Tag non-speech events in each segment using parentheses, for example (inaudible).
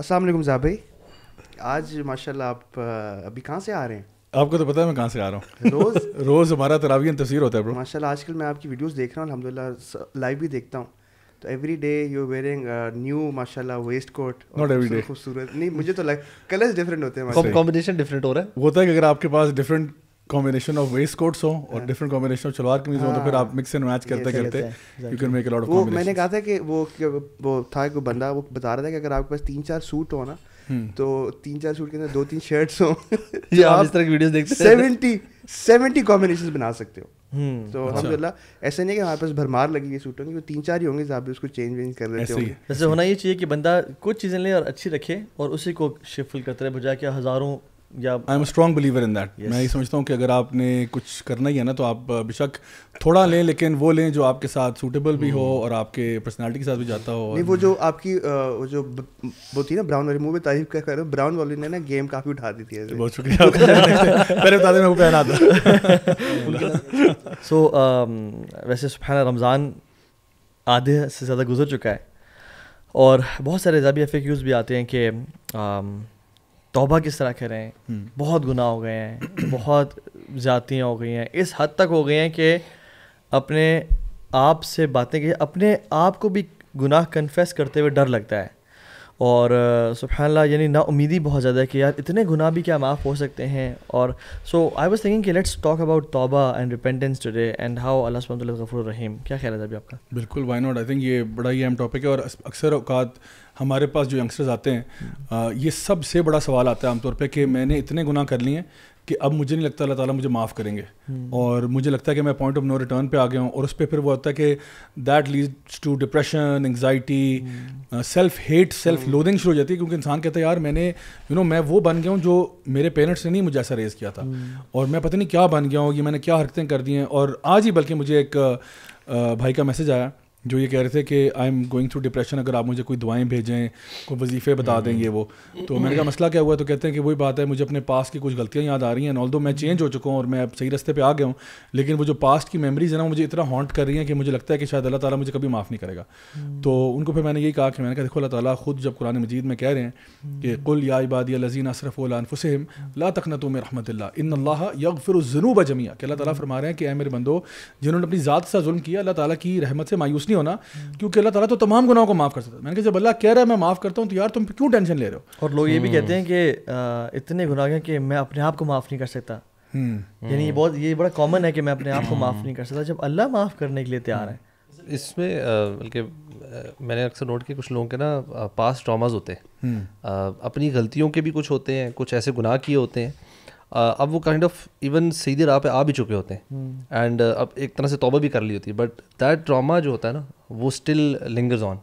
अस्सलाम ज़ा भाई आज माशाल्लाह आप अभी कहाँ से आ रहे हैं आपको तो पता है मैं कहाँ से आ रहा हूँ रोज़ (laughs) रोज़ हमारा तरावी तस्वीर होता है ब्रो माशाल्लाह आजकल मैं आपकी वीडियोस देख रहा हूँ अलहमदिल्ला लाइव भी देखता हूँ तो every day you wearing new माशाल्लाह waistcoat not every day खूबसूरत नहीं मुझे तो लग कलर्स डिफरेंट होते हैं कॉम्बिनेशन डिफरेंट हो रहा है होता है कि अगर आपके पास different combination of waistcoats हो और डिफरेंट कॉम्बिनेशन ऑफ चलवार कमीज हो तो फिर आप मिक्स एंड मैच करते करते you can make a lot of वो मैंने कहा था कि वो वो था एक बंदा वो बता रहा था कि अगर आपके पास तीन चार सूट हो ना हम्म। तो तीन चार सूट के अंदर दो तीन शर्ट्स हो जो आप इस तरह की वीडियोस देखते हैं सेवेंटी सेवेंटी कॉम्बिनेशन बना सकते हो हम्म, तो अच्छा। अलहमदिल्ला ऐसे नहीं कि हमारे पास भरमार लगी हुई सूटों की वो तीन चार ही होंगे आप भी उसको चेंज वेंज कर देते हो वैसे होना ये चाहिए कि बंदा कुछ चीज़ें ले और अच्छी रखे और उसी को शिफल करते रहे बजाय कि हज़ारों I am strong believer in that मैं ये समझता हूँ कि अगर आपने कुछ करना ही है ना तो आप बेशक थोड़ा लें लेकिन वो लें जो आपके साथ सूटेबल भी हो हम्म। और आपके पर्सनैलिटी के साथ भी जाता हो नहीं वो जो आपकी वो जो वो थी ना ब्राउन वाली मूवी तारीफ क्या करो ब्राउन वाली ने ना गेम काफ़ी उठा दी थी बहुत शुक्रिया पहले बता दें मैं वो पहना था सो (laughs) um, वैसे सुबहाना रमज़ान आधे से ज़्यादा गुजर चुका है और बहुत सारे जबी एफ भी आते हैं कि um, तोबा किस तरह करें हम्म। बहुत गुनाह हो गए हैं (clears throat) बहुत जातियाँ हो गई हैं इस हद तक हो गई हैं कि अपने आप से बातें की अपने आप को भी गुनाह कन्फेस करते हुए डर लगता है और सुबहानल्ला यानी ना उम्मीदी बहुत ज़्यादा है कि यार इतने गुनाह भी क्या माफ़ हो सकते हैं और सो आई वाज थिंकिंग कि लेट्स टॉक अबाउट तौबा and repentance today and how Allah सुबहान गफूर रहीम क्या ख्याल है अभी आपका बिल्कुल वाई नॉट आई थिंक ये बड़ा ही अहम टॉपिक है और अक्सर अवकात हमारे पास जो यंगस्टर्स आते हैं आ, हम्म। ये सबसे बड़ा सवाल आता है आमतौर पर कि मैंने इतने गुनाह कर लिए हैं कि अब मुझे नहीं लगता अल्लाह ताला मुझे माफ़ करेंगे हम्म। और मुझे लगता है कि मैं पॉइंट ऑफ नो रिटर्न पे आ गया हूँ और उस पर फिर वो होता है कि that leads to depression anxiety self hate self loathing शुरू हो जाती है क्योंकि इंसान कहता है यार मैंने यू you नो know, मैं वो बन गया हूँ जो मेरे पेरेंट्स ने नहीं मुझे ऐसा रेज किया था हम्म। और मैं पता नहीं क्या बन गया हूँ ये मैंने क्या हरकतें कर दी हैं और आज ही बल्कि मुझे एक uh, भाई का मैसेज आया जो ये कह रहे थे कि I am going through depression अगर आप मुझे कोई दवाएं भेजें कोई वजीफे बता हम्म, दें ये हम्म। वो तो मैंने कहा मसला क्या हुआ तो कहते हैं कि वही बात है मुझे अपने पास की कुछ गलतियाँ याद आ रही हैं ऑल दो मैं चेंज हो चुका हूँ और मैं अब सही रस्ते पर आ गया हूँ लेकिन वो जो पास्ट की मेमरीज है ना मुझे इतना हॉन्ट कर रही हैं कि मुझे लगता है कि शायद अल्लाह ताला मुझे कभी माफ़ नहीं करेगा हम्म। तो उनको फिर मैंने यही कहा कि मैंने कहा देखो अल्लाह ताला खुद जब कुरान मजीद में कह रहे हैं कि कुल या या लजीन अशरफ अनफुसम ला तकनत में रहमत इन अल्लाह यक फिर जनूब जमिया कि अल्लाह ताला फरमा रहे हैं कि ए मेरे बंदो जिन्होंने अपनी ज़ात से जुल्म किया अल्लाह ताली की रहमत से मायूस नहीं नहीं होना क्योंकि अल्लाह ताला तो तमाम गुनाहों को माफ़ कर सकता है मैंने कहा जब अल्लाह कह रहा है मैं माफ़ करता हूँ तो यार तुम क्यों टेंशन ले रहे हो और लोग ये भी कहते हम्म। हैं कि इतने गुनाह हैं कि मैं अपने आप को माफ़ नहीं कर सकता हम्म। यानी ये बहुत ये बड़ा कॉमन है कि मैं अपने आप को माफ़ हम्म। नहीं कर सकता जब अल्लाह माफ़ करने के लिए तैयार है इसमें बल्कि मैंने अक्सर नोट किया कुछ लोगों के ना पास ट्रॉमाज होते हैं अपनी गलतियों के भी कुछ होते हैं कुछ ऐसे गुनाह किए होते हैं Uh, अब वो काइंड ऑफ इवन सीधे राह पे आ भी चुके होते हैं एंड हम्म। hmm. Uh, अब एक तरह से तोबा भी कर ली होती है बट दैट ट्रामा जो होता है ना वो स्टिल लिंगर्स ऑन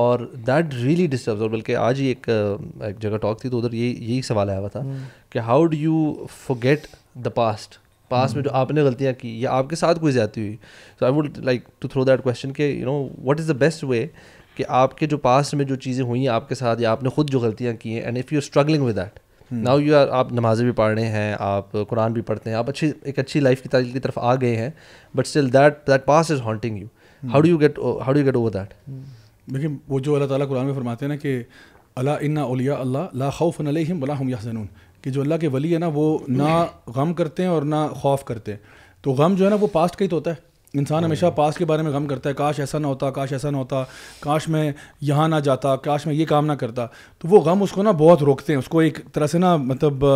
और दैट रियली डिस्टर्ब और बल्कि आज ही एक, uh, एक जगह टॉक थी तो उधर यही यही सवाल आया हुआ था hmm. कि how do you forget the past past में जो हम्म। आपने गलतियाँ की या आपके साथ कोई ज्यादा हुई so I would like to throw that question के you know what is the best way कि आपके जो पास्ट में जो चीज़ें हुई हैं आपके साथ या आपने खुद जो गलतियाँ की हैं and if you are struggling with that now you are आप नमाज़ें भी पढ़ रहे हैं आप कुरान भी पढ़ते हैं आप अच्छी एक अच्छी लाइफ की तारीख की तरफ आ गए हैं but still that that past is haunting you how do you get how do you get over that देखिए वो जो अल्लाह ताला कुरान में फरमाते हैं ना कि अला इन्ना उलिया अल्लाह ला खौफ अलैहिम वला हम यहजनून कि जो अल्लाह के वली है ना वो ना hmm. गम करते हैं और ना खौफ करते हैं तो गम जो है ना वो पास्ट का ही तो होता है इंसान हमेशा हाँ। पास के बारे में गम करता है काश ऐसा ना होता काश ऐसा ना होता काश मैं यहाँ ना जाता काश मैं ये काम ना करता तो वो गम उसको ना बहुत रोकते हैं उसको एक तरह से ना मतलब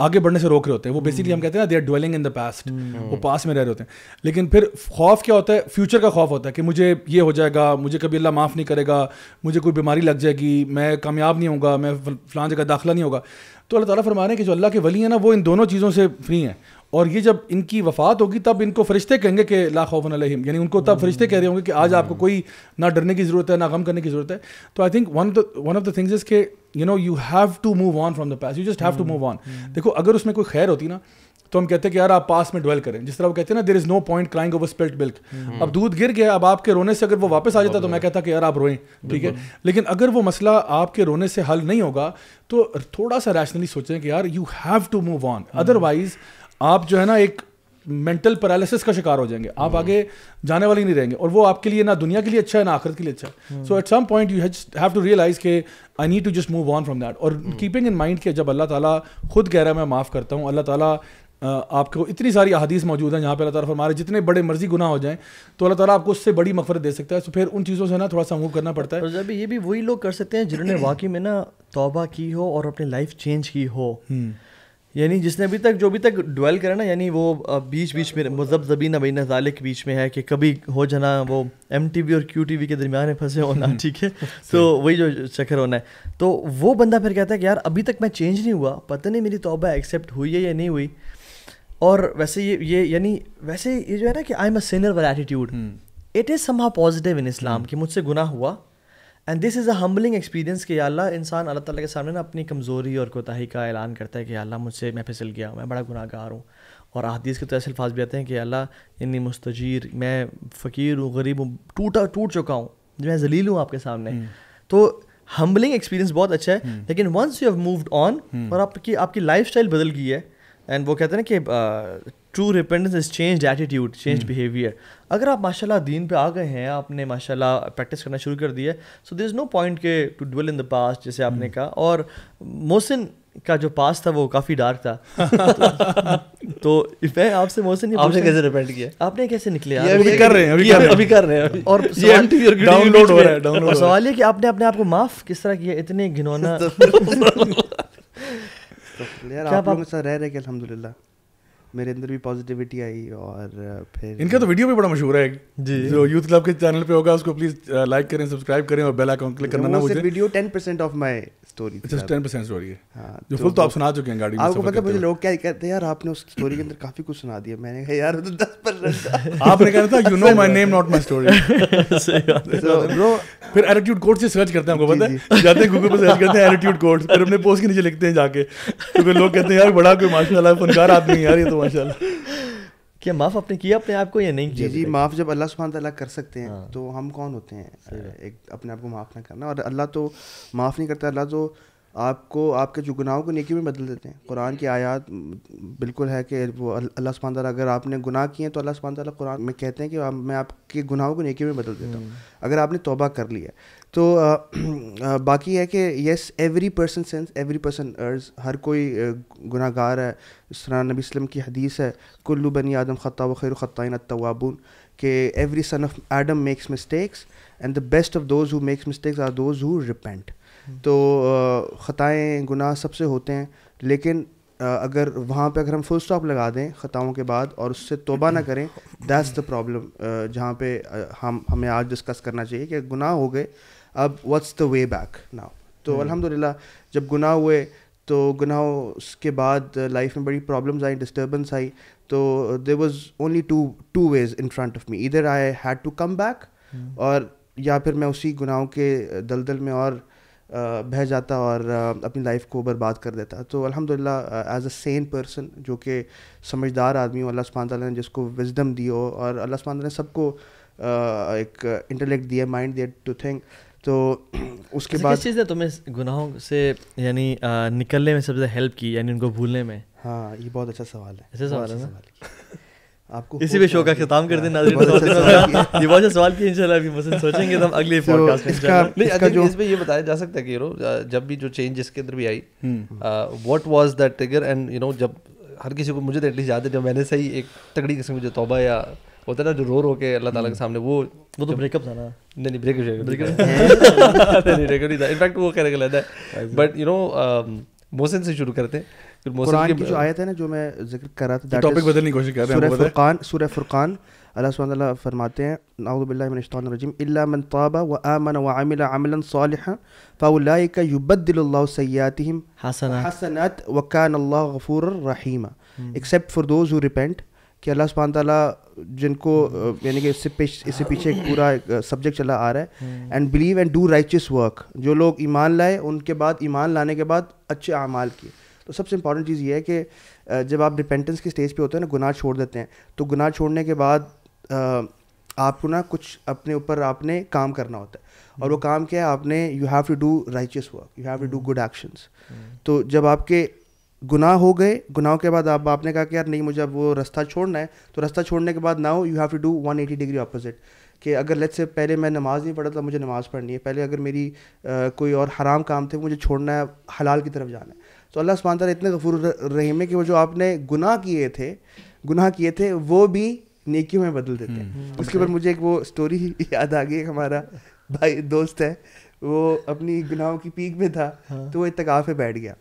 आगे बढ़ने से रोक रहे होते हैं वो बेसिकली हम्म। हम कहते हैं ना they are dwelling in the past वो पास में रह रहे होते हैं लेकिन फिर खौफ क्या होता है फ्यूचर का खौफ होता है कि मुझे ये हो जाएगा मुझे कभी अल्लाह माफ़ नहीं करेगा मुझे कोई बीमारी लग जाएगी मैं कामयाब नहीं होगा मैं फलां जगह दाखिला नहीं होगा तो अल्लाह ताला फरमा रहे हैं कि जो अल्लाह के वली हैं ना वो इन दोनों चीज़ों से फ्री हैं और ये जब इनकी वफात होगी तब इनको फरिश्ते कहेंगे कि ला खौफन अलहिम यानी उनको तब फरिश्ते कह रहे होंगे कि आज आपको कोई ना डरने की ज़रूरत है ना गम करने की ज़रूरत है तो I think one one of the things is के you know you have to move on from the past you just have to move on देखो अगर उसमें कोई खैर होती ना तो हम कहते हैं कि यार आप पास में डवेल करें जिस तरह वो कहते हैं ना there is no point crying over spilt milk अब दूध गिर गया अब आपके रोने से अगर वो वापस आ जाता तो मैं कहता कि यार आप रोएं ठीक है लेकिन अगर वो मसला आपके रोने से हल नहीं होगा तो थोड़ा सा रैशनली सोचें कि यार you have to move on otherwise आप जो है ना एक मेंटल पैरालिसिस का शिकार हो जाएंगे आप hmm. आगे जाने वाले नहीं रहेंगे और वो आपके लिए ना दुनिया के लिए अच्छा है ना आखिरत के लिए अच्छा है so at some point you have to realize के I need to just move on from that और कीपिंग इन माइंड कि जब अल्लाह ताला खुद कह रहा है मैं माफ़ करता हूँ अल्लाह ताला आपको इतनी सारी अहदीस मौजूद हैं जहाँ पे अल्लाह तरफ हमारे जितने बड़े मर्जी गुना हो जाएं तो अल्लाह ताला आपको उससे बड़ी मफरत दे सकता है तो फिर उन चीज़ों से ना थोड़ा सा मूव करना पड़ता है ये भी वही लोग कर सकते हैं जिन्होंने वाकई में ना तोबा की हो और अपनी लाइफ चेंज की हो hmm. यानी जिसने अभी तक जो भी तक डुअल करा ना यानी वो बीच बीच में मजहब ना बना नजाले के बीच में है कि कभी हो जाना वो एम और क्यू के दरमियान में फंसे होना (laughs) ठीक है तो वही जो चक्कर होना है तो वो बंदा फिर कहता है कि यार अभी तक मैं चेंज नहीं हुआ पता नहीं मेरी तोबा एक्सेप्ट हुई है या नहीं हुई और वैसे ये ये यानी वैसे ये जो है ना कि I am a sinner where attitude it is some positive in Islam कि मुझसे गुना हुआ and this is a humbling experience कि अल्लाह इंसान अल्लाह ताला के सामने ना अपनी कमज़ोरी और कोताही का ऐलान करता है कि अल्लाह मुझसे मैं फिसल गया मैं बड़ा गुनाहगार हूँ और अहदीस के तो ऐसे अल्फाज भी आते हैं कि अल्लाह इन्नी मुस्तजीर मैं फ़कीर हूँ गरीब हूँ टूटा टूट चुका हूँ मैं जलील हूँ आपके सामने हम्म। तो हम्बलिंग एक्सपीरियंस बहुत अच्छा है हम्म। लेकिन once you have moved on और आपकी आपकी लाइफ बदल गई है एंड वो कहते हैं ना कि true repentance is change attitude change behaviour अगर आप माशाल्लाह दीन पे आ गए हैं आपने माशाल्लाह प्रैक्टिस करना शुरू कर दिया so there is no point के to dwell in the past जैसे आपने hmm. कहा और मोहसिन का जो पास था वो काफ़ी डार्क था (laughs) तो मैं आपसे मोहसिन आपने कैसे रिपेंड किया आपने कैसे निकले अभी कर रहे हैं अभी कर रहे हैं अभी कर रहे और डाउनलोड हो रहा है डाउनलोड सवाल ये कि आपने अपने आप को माफ़ किस तरह किया इतने घिनौना (laughs) तो यार आप लोगों के साथ रह रहे हैं अल्हम्दुलिल्लाह मेरे अंदर भी पॉजिटिविटी आई और फिर इनका तो वीडियो भी बड़ा मशहूर है जी जो यूथ क्लब के चैनल पे होगा उसको प्लीज लाइक करें सब्सक्राइब करें और बेल आइकन क्लिक करना ना भूलें video 10% of my story just 10% story है हां जो फुल तो, तो आप सुना चुके हैं गाड़ी में आपको पता मुझे लोग क्या कहते हैं यार आपने उस स्टोरी के अंदर काफी कुछ सुना दिया मैंने कहा यार तो 10% (laughs) आपने कहा था you know my name not my story bro फिर एटीट्यूड कोड से सर्च करते हैं आपको पता है जाते हैं गूगल पे सर्च करते हैं एटीट्यूड कोड फिर अपने पोस्ट के नीचे लिखते हैं जाके क्योंकि तो लोग कहते हैं यार बड़ा कोई माशाल्लाह फनकार आदमी है यार ये तो माशाल्लाह क्या माफ़ आपने किया अपने आप को या नहीं किया जी जी माफ़ जब अल्लाह सुबहान तला कर सकते हैं हाँ। तो हम कौन होते हैं एक अपने आप को माफ़ ना करना और अल्लाह तो माफ़ नहीं करता अल्लाह तो आपको आपके जो गुनाहों को नेकी में बदल देते हैं कुरान की आयत बिल्कुल है कि वो अल्लाह सुबहान तला अगर आपने गुनाह किए हैं तो अल्लाह सुबहान तला कुरान में कहते हैं कि मैं आपके गुनाहों को नेकी में बदल देता हूँ हम्म। अगर आपने तोबा कर लिया तो (clears throat) बाकी है कि yes every person sins every person errs हर कोई गुनागार है इस तरह नबी वसलम की हदीस है कुल्लू बनी आदम ख़त व खैर ख़ैन तवाबुन के every son of Adam makes mistakes and the best of those who makes mistakes are those who repent तो ख़ताएँ गुनाह सबसे होते हैं लेकिन अगर वहाँ पे अगर हम फुल स्टॉप लगा दें ख़ताओं के बाद और उससे तोबा ना करें दैट्स द प्रॉब्लम जहाँ पे हम हमें आज डिस्कस करना चाहिए कि गुनाह हो गए अब what's the way back now तो hmm. अलहमदिल्ला जब गुनाह हुए तो गुनाह उसके बाद लाइफ uh, में बड़ी प्रॉब्लम्स आई डिस्टर्बेंस आई तो there was only two two ways in front of me इधर I had to come back और या फिर मैं उसी गुनाहों के uh, दलदल में और uh, बह जाता और अपनी लाइफ को बर्बाद कर देता तो अल्हम्दुलिल्लाह एज अ सेन पर्सन जो कि समझदार आदमी हो अल्लाह सुबहान ने जिसको विजडम दी हो और अल्लाह सुबहान ने सबको एक इंटेलेक्ट दिया माइंड दिया टू थिंक तो (clears throat) उसके अच्छा, बाद चीज़ ने तुम्हें गुनाहों से यानी निकलने में सबसे हेल्प की यानी उनको भूलने में हाँ ये बहुत अच्छा सवाल है ऐसे सवाल है अच्छा ना (laughs) आपको इसी पे शो का खत्म कर देना हाँ, अच्छा ये बहुत अच्छा सवाल किया इंशाल्लाह अभी मसलन सोचेंगे तो हम अगले पॉडकास्ट (laughs) तो में इसका नहीं इसका जो इसमें ये बताया जा सकता है कि जब भी जो चेंज इसके अंदर भी आई what was that trigger and you know जब हर किसी को मुझे तो एटलीस्ट याद है जब मैंने सही एक तगड़ी किस्म की जो तोबा या होता है ना जो रो रो के अल्लाह ताला के हम्म। सामने वो वो तो ब्रेकअप था ना नहीं नहीं ब्रेकअप ब्रेकअप नहीं ब्रेकअप (laughs) (laughs) नहीं था इनफैक्ट वो कहने गलत है बट यू नो मोहसिन से शुरू करते हैं कुरान की जो आयत है ना जो मैं जिक्र कर रहा था टॉपिक बदलने की कोशिश कर रहे हैं सूरह फुरकान सूरह फुरकान अल्लाह सुबहानल्लाह फरमाते हैं नाऊदु रजीम इल्ला मन ताबा व आमन व अमिल अमलन सालिहा फ़ाउलाइका युबद्दिलुल्लाहु सय्यातिहिम हसनात हसनात व कान अल्लाह गफूर रहीमा except for those who repent कि अल्लाह सुबहान ताला जिनको hmm. uh, यानी कि इससे पेश इससे पीछे एक पूरा सब्जेक्ट uh, चला आ रहा है and believe and do righteous work जो लोग ईमान लाए उनके बाद ईमान लाने के बाद अच्छे अमाल किए तो सबसे इंपॉर्टेंट चीज़ ये है कि uh, जब आप रिपेंटेंस के स्टेज पे होते हैं ना गुनाह छोड़ देते हैं तो गुनाह छोड़ने के बाद आपको ना कुछ अपने ऊपर आपने काम करना होता है और वो hmm. काम क्या है आपने you have to do righteous work you have to do good actions तो जब आपके गुनाह हो गए गुनाहों के बाद आप आपने कहा कि यार नहीं मुझे अब वो रास्ता छोड़ना है तो रास्ता छोड़ने के बाद now you have to do 180 degree opposite कि अगर लेट से पहले मैं नमाज़ नहीं पढ़ा था मुझे नमाज़ पढ़नी है पहले अगर मेरी आ, कोई और हराम काम थे मुझे छोड़ना है हलाल की तरफ जाना है तो अल्लाह सुबहान तला इतने गफूर रहीम है कि वो जो आपने गुनाह किए थे गुनाह किए थे वो भी नेकियों में बदल देते हैं हम्म, उसके ऊपर मुझे एक वो स्टोरी (laughs) याद आ गई हमारा भाई दोस्त है वो अपनी गुनाहों की पीक में था हाँ। तो वो इतकाफ़ पे बैठ गया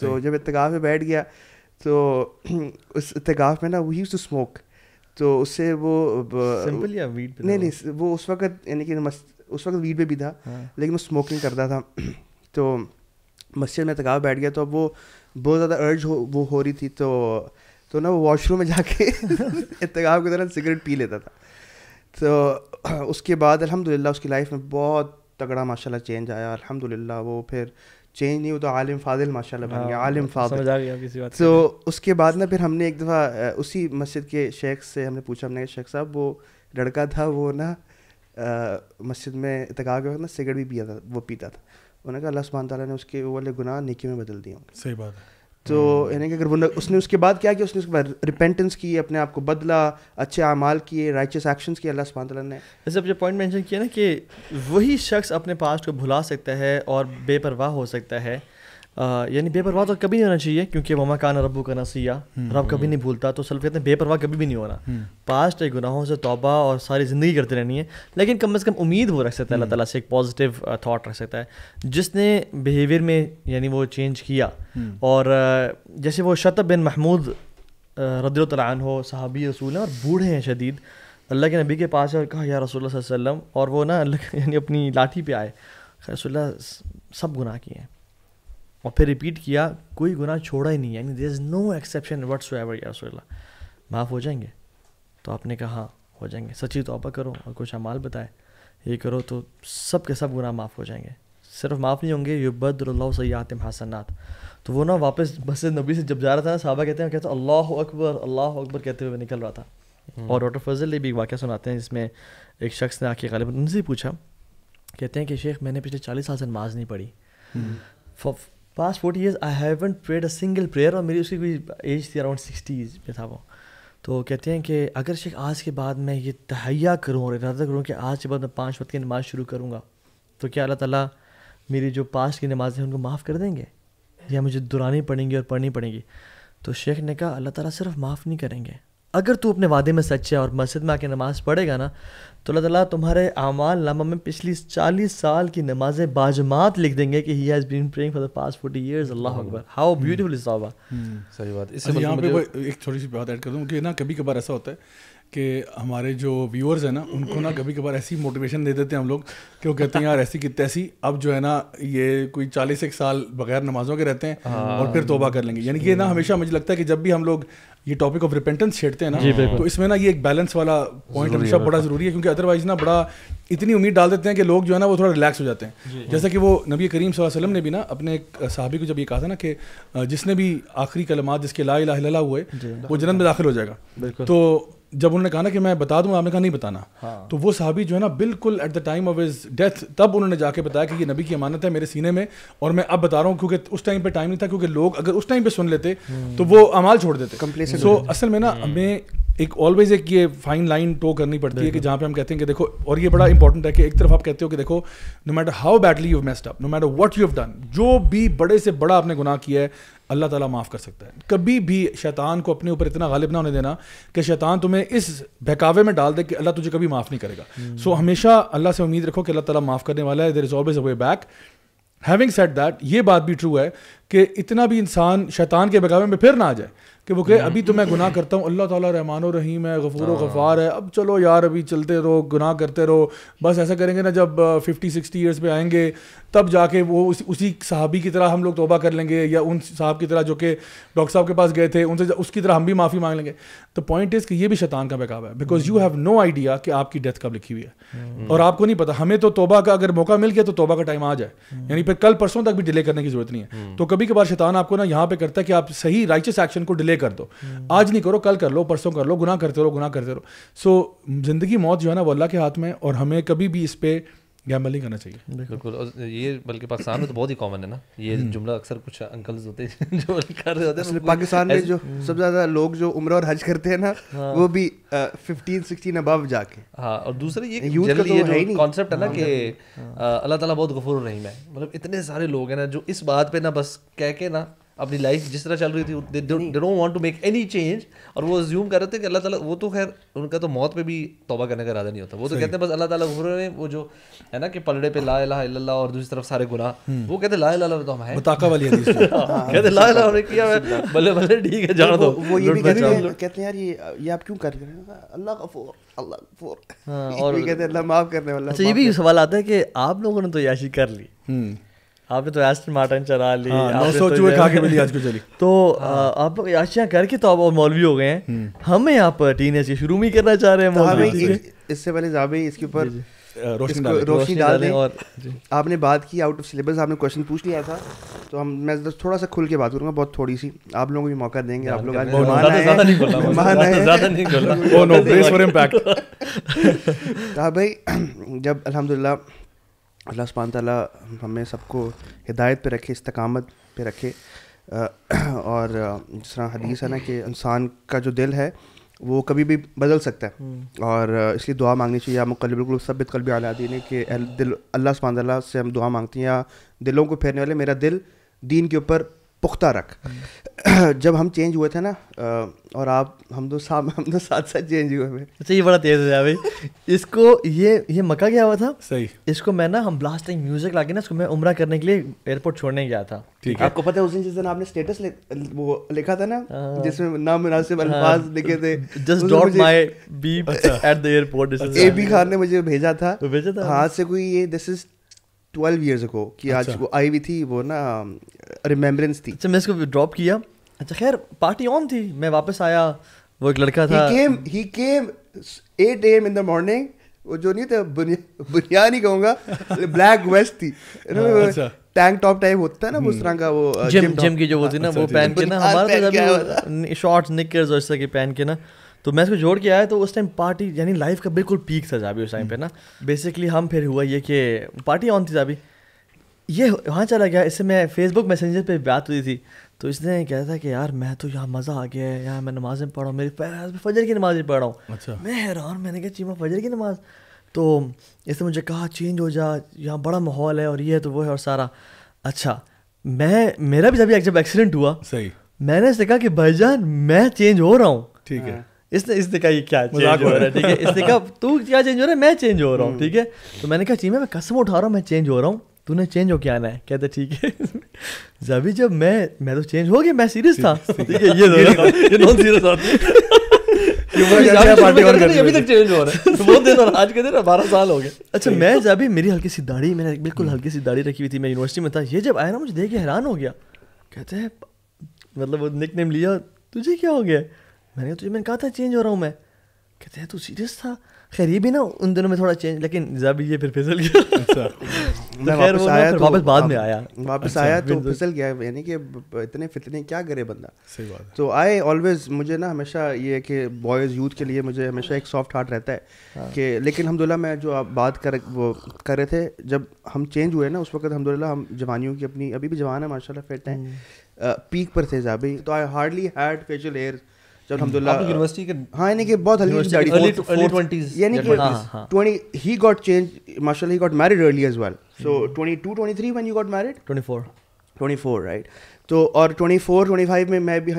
तो जब इतगाफ़ में बैठ गया तो (clears throat) उस इतगाफ़ में ना वही टू स्मोक तो उससे वो सिंपल या वीड नहीं नहीं वो उस वक्त यानी कि उस वक्त वीड पे भी था हाँ। लेकिन वो स्मोकिंग करता था (clears throat) तो मस्जिद में इतगाफ बैठ गया तो अब वो बहुत ज़्यादा अर्ज हो वो हो रही थी तो तो ना वो वॉशरूम में जाके (laughs) इतगाव की तरह सिगरेट पी लेता था तो (clears throat) उसके बाद अलहमदिल्ला उसकी लाइफ में बहुत तगड़ा माशाल्लाह चेंज आया अलहमदिल्ला वो फिर चेंज नहीं हुआ तो आलिम फाजिल माशा बन गया हाँ, आलिम फाजिल समझ आ गया किसी बात तो उसके बाद ना फिर हमने एक दफ़ा उसी मस्जिद के शेख से हमने पूछा हमने शेख साहब वो लड़का था वो ना मस्जिद में इतका के वक्त ना सिगरेट भी पिया था वो पीता था उन्होंने कहा अल्लाह सुबहान तौला ने उसके वो वाले गुनाह नेकी में बदल दिए होंगे सही बात है तो यानी कि अगर वो उसने उसके बाद क्या किया उसने उसके बाद रिपेंटेंस की अपने आप को बदला अच्छे अमाल किए राइचियस एक्शंस किए अल्लाह सुबहान ने जैसे अब जो पॉइंट मेंशन किया ना कि वही शख्स अपने पास्ट को भुला सकता है और बेपरवाह हो सकता है यानी बेपरवाह तो कभी नहीं होना चाहिए क्योंकि ममा ना रबू का नसिया हम्म, रब कभी हम्म। नहीं भूलता तो सल कहते हैं बेपरवाह कभी भी नहीं होना पास्ट हम्म। एक गुनाहों से तोबा और सारी ज़िंदगी करते रहनी है लेकिन कम अज़ कम उम्मीद वो रख सकता है अल्लाह ताला से एक पॉजिटिव थाट रख सकता है जिसने बिहेवियर में यानी वो चेंज किया और जैसे वो शतब बिन महमूद रदीन हो सहाबी रसूल हैं और बूढ़े हैं शदीद अल्लाह के नबी के पास है और कहा या रसूल वसम और वो ना (laughs) यानी अपनी लाठी पर आए रसोल्ला सब गुनाह किए हैं और फिर रिपीट किया कोई गुनाह छोड़ा ही नहीं यानी there is no exception whatsoever या रसोल्ला माफ़ हो जाएंगे तो आपने कहा हाँ हो जाएंगे सच्ची तोबा करो और कुछ अमाल बताए ये करो तो सब के सब गुनाह माफ़ हो जाएंगे सिर्फ माफ़ नहीं होंगे युबद्ला सयातम हसनात तो वो ना वापस बस नबी से जब जा रहा था ना साहबा कहते हैं कहते अल्लाह अकबर अल्लाह अकबर कहते हुए निकल रहा था हम्म। और डॉक्टर फजल ने भी एक वाक्य सुनाते हैं जिसमें एक शख्स ने आके गालिब उनसे पूछा कहते हैं कि शेख मैंने पिछले चालीस साल से नमाज नहीं पढ़ी हम्म। Past forty years I haven't prayed a single prayer और मेरी उसकी कोई एज थी अराउंड सिक्सटीज में था वो तो कहते हैं कि अगर शेख आज के बाद मैं ये तहैया करूँ और इरादा करूँ कि आज के बाद मैं पाँच वक्त की नमाज़ शुरू करूँगा तो क्या अल्लाह ताला मेरी जो पास्ट की नमाज़ें हैं उनको माफ़ कर देंगे या मुझे दुरानी पड़ेंगी और पढ़नी पड़ेंगी तो शेख ने कहा अल्लाह ताला सिर्फ माफ़ नहीं करेंगे अगर तू अपने वादे में सच्चा और मस्जिद में आके नमाज पढ़ेगा ना तो अल्लाह ताला तुम्हारे अमाल नामा में पिछली चालीस साल की नमाजें बाजमात लिख देंगे कि he has been praying for the past forty years Allah अकबर हाउ ब्यूटीफुल इज सही बात इससे यहाँ पे एक थोड़ी सी बात ऐड कर दूँ कि ना कभी कभार ऐसा होता है कि हमारे जो व्यूअर्स हैं ना उनको ना कभी कभार ऐसी मोटिवेशन दे देते हैं हम लोग कि वो कहते हैं यार ऐसी की ऐसी अब जो है ना ये कोई चालीस एक साल बगैर नमाजों के रहते हैं हाँ। और फिर तोबा कर लेंगे यानी ये ना हमेशा मुझे लगता है कि जब भी हम लोग ये टॉपिक ऑफ रिपेंटेंस छेड़ते हैं ना तो इसमें ना ये एक बैलेंस वाला पॉइंट हमेशा बड़ा ज़रूरी है क्योंकि अदरवाइज ना बड़ा इतनी उम्मीद डाल देते हैं कि लोग जो है ना वो थोड़ा रिलैक्स हो जाते हैं जैसा कि वो नबी करीम वसल्लम ने भी ना अपने एक साहबी को जब ये कहा था ना कि जिसने भी आखिरी कलमात जिसके ला हुए वो जन्नत में दाखिल हो जाएगा तो जब उन्होंने कहा ना कि मैं बता दूंगा आपने कहा नहीं बताना हाँ। तो वो साहबी जो है ना बिल्कुल at the time of his death तब उन्होंने जाके बताया कि ये नबी की अमानत है मेरे सीने में और मैं अब बता रहा हूँ क्योंकि उस टाइम पे टाइम नहीं था क्योंकि लोग अगर उस टाइम पे सुन लेते हम्म। तो वो अमाल छोड़ देते सो so, असल में ना हम्म। हमें एक ऑलवेज एक ये फाइन लाइन टो करनी पड़ती है कि जहाँ पे हम कहते हैं कि देखो और ये बड़ा इंपॉर्टेंट है कि एक तरफ आप कहते हो कि देखो no matter how badly you messed up no matter what you have done जो भी बड़े से बड़ा आपने गुनाह किया है अल्लाह ताला माफ़ कर सकता है कभी भी शैतान को अपने ऊपर इतना गालिब ना होने देना कि शैतान तुम्हें इस बहकावे में डाल दे कि अल्लाह तुझे कभी माफ़ नहीं करेगा सो so, हमेशा अल्लाह से उम्मीद रखो कि अल्लाह ताला माफ़ करने वाला है there is always a way back having said that ये बात भी ट्रू है कि इतना भी इंसान शैतान के बहकावे में फिर ना आ जाए कि वो कहे हम्म। अभी तो मैं गुनाह करता हूँ अल्लाह ताला रहमान रहीम है गफूर गफ़ार है अब चलो यार अभी चलते रहो गुनाह करते रहो बस ऐसा करेंगे ना जब फिफ्टी सिक्सटी ईयर्स पे आएंगे तब जाके वो उसी उसी साहबी की तरह हम लोग तोबा कर लेंगे या उन साहब की तरह जो कि डॉक्टर साहब के पास गए थे उनसे उसकी तरह हम भी माफ़ी मांग लेंगे तो पॉइंट इज़ कि ये भी शैतान का बेकाब है because you have no idea कि आपकी डेथ कब लिखी हुई है हम्म। और आपको नहीं पता हमें तो तोबा का अगर मौका मिल गया तो तोबा का टाइम आ जाए हम्म। यानी फिर कल परसों तक भी डिले करने की जरूरत नहीं है तो कभी कभार शैतान आपको ना यहाँ पर करता है कि आप सही राइचस एक्शन को डिले कर दो आज नहीं करो कल कर लो परसों कर लो गुना करते रहो गुना करते रहो सो ज़िंदगी मौत जो है ना वो अल्लाह के हाथ में और हमें कभी भी इस पर गैम्बल नहीं करना चाहिए बिल्कुल और ये बल्कि पाकिस्तान में तो बहुत ही कॉमन है ना ये हम्म। जुमला अक्सर कुछ अंकल्स होते हैं जो (laughs) कर रहे होते हैं पाकिस्तान में जो हम्म। सबसे ज़्यादा लोग जो उम्र और हज करते हैं ना हाँ। वो भी फिफ्टीन सिक्सटीन अबव जाके हाँ और दूसरा ये यूथ कॉन्सेप्ट तो है ना हाँ। कि हाँ। अल्लाह ताला बहुत गफूर रहीम है मतलब इतने सारे लोग हैं ना जो इस बात पे ना बस कह के ना अपनी लाइफ जिस तरह चल रही थी they don't want to make any change और वो अज्यूम कर रहे थे कि अल्लाह ताला वो तो खैर उनका तो मौत पे भी तौबा करने का इरादा नहीं होता वो तो कहते हैं बस अल्लाह ताला घूर रहे वो जो है ना कि पलड़े पे ला इलाहा इल्लल्लाह और दूसरी तरफ सारे गुनाह हम्म। वो कहते ला इलाहा तो हम है मुताका वाली हदीस (laughs) हाँ, हाँ, कहते ला इलाहा हमने किया है भले भले ठीक है जान दो वो ये भी कहते हैं कहते हैं यार ये ये आप क्यों कर रहे हैं अल्लाह गफूर अल्लाह गफूर हां (laughs) और ये कहते हैं अल्लाह माफ करने वाला अच्छा ये भी सवाल आता है कि आप लोगों ने तो याशी कर ली हम्म आपने तो एस्टन मार्टिन चला ली हाँ, नौ तो खा के मिली आज को चली (laughs) तो आप आशियाँ हाँ। करके तो आप और मौलवी हो गए हैं हम्म। हमें आप टीन एज शुरू में करना चाह रहे हैं तो इससे पहले जाबे इसके ऊपर रोशनी डाल दें और आपने बात की आउट ऑफ सिलेबस आपने क्वेश्चन पूछ लिया था तो हम मैं थोड़ा सा खुल के बात करूंगा बहुत थोड़ी सी आप लोगों को भी मौका देंगे आप लोग मेहमान आए भाई (clears throat) जब अल्हम्दुलिल्लाह अल्लाह सुबहान तला हमें सबको हिदायत पे रखे इस्तकामत पे रखे और जिस तरह हदीस है ना कि इंसान का जो दिल है वो कभी भी बदल सकता है हम्म। और इसलिए दुआ मांगनी चाहिए या मुकलबिल सबित भी आला दीन कि दिल अल्लाह सुबह से हम दुआ मांगते हैं या दिलों को फेरने वाले मेरा दिल दीन के ऊपर पुख्ता रख जब हम चेंज हुए थे ना और आप हम दो साथ हम दो साथ साथ चेंज हुए हुए अच्छा ये बड़ा तेज है भाई इसको ये ये मक्का गया हुआ था सही इसको मैं ना हम ब्लास्टिंग टाइम म्यूजिक लाके ना इसको मैं उम्र करने के लिए एयरपोर्ट छोड़ने गया था ठीक है आपको पता है उस दिन जिस दिन आपने स्टेटस ले, वो लिखा था ना हाँ। जिसमें ना मुनासिब हाँ। अल्फाज लिखे थे just dot my beep at the airport A B Khan ने मुझे भेजा था भेजा था हाथ से कोई ये दिस इज ट्वेल्व ईयर्स को कि आज अच्छा। वो आई हुई थी वो ना रिमेम्बरेंस थी अच्छा मैं इसको ड्रॉप किया अच्छा खैर पार्टी ऑन थी मैं वापस आया वो एक लड़का था he came he came 8 AM in the morning वो जो नहीं था बुनिया नहीं कहूँगा ब्लैक वेस्ट थी अच्छा। टैंक टॉप टाइप होता है ना उस हम्म। तरह का वो जिम जिम की जो होती ना अच्छा, वो अच्छा, तो पहन के ना हमारा शॉर्ट्स निकर्स और इस तरह के पहन के ना तो मैं इसको जोड़ के आया तो उस टाइम पार्टी यानी लाइफ का बिल्कुल पीक था जाबी उस टाइम पे हम्म। ना बेसिकली हम फिर हुआ ये कि पार्टी ऑन थी जाबी ये वहाँ चला गया इससे मैं फेसबुक मैसेंजर पे बात हुई थी तो इसने कहा था कि यार मैं तो यहाँ मज़ा आ गया है यहाँ मैं नमाज़ें पढ़ रहा हूँ मेरी फजर की नमाज़ें पढ़ रहा हूँ अच्छा मैं हैरान मैंने कहा चीमा फजर की नमाज़ तो इसने मुझे कहा चेंज हो जा यहाँ बड़ा माहौल है और ये है तो वो है और सारा अच्छा मैं मेरा भी जब जब एक्सीडेंट हुआ सही मैंने इससे कहा कि भाईजान मैं चेंज हो रहा हूँ ठीक है इसने इसने कहा ये क्या मजाक हो रहा है ठीक है इसने कहा तू क्या चेंज हो रहा है मैं चेंज हो रहा हूँ हम्म। ठीक है तो मैंने कहा चीमा मैं कसम उठा रहा हूँ मैं चेंज हो रहा हूँ तूने चेंज हो क्या आना है कहते ठीक है (laughs) जबी जब मैं मैं तो चेंज हो गया मैं सीरियस था (laughs) ठीक है ये ये नॉन सीरियस (laughs) तो तो आज के दिन बारह साल हो अच्छा मैं जब मेरी हल्की सी दाढ़ी मैंने बिल्कुल हल्की सी दाढ़ी रखी हुई थी मैं यूनिवर्सिटी में था ये जब आया ना मुझे देख के हैरान हो गया कहते हैं मतलब वो निक नेम लिया तुझे क्या हो गया मैंने तुझे मैंने कहा था चेंज हो रहा हूँ मैं कहते हैं तू सीरियस था खैर ये भी ना उन दिनों में थोड़ा चेंज लेकिन जब ये फिर फिसल गया अच्छा। (laughs) तो वापस आया तो वापस बाद में आया वापस अच्छा, आया तो, तो फिसल गया यानी कि इतने फितने क्या करे बंदा सही बात तो आई ऑलवेज मुझे ना हमेशा ये है कि बॉयज़ यूथ के लिए मुझे हमेशा एक सॉफ्ट हार्ट रहता है हाँ। कि लेकिन हमदुल्ला मैं जो आप बात कर वो कर रहे थे जब हम चेंज हुए ना उस वक्त हमदुल्ला हम जवानियों की अपनी अभी भी जवान है माशा फिट हैं पीक हम्म। पर थे जाबी तो I hardly had facial hairs जब यूनिवर्सिटी के हाँ, यानी कि बहुत हल्की यानी कि he got change he got married early age well so you got married right तो और में मैं भी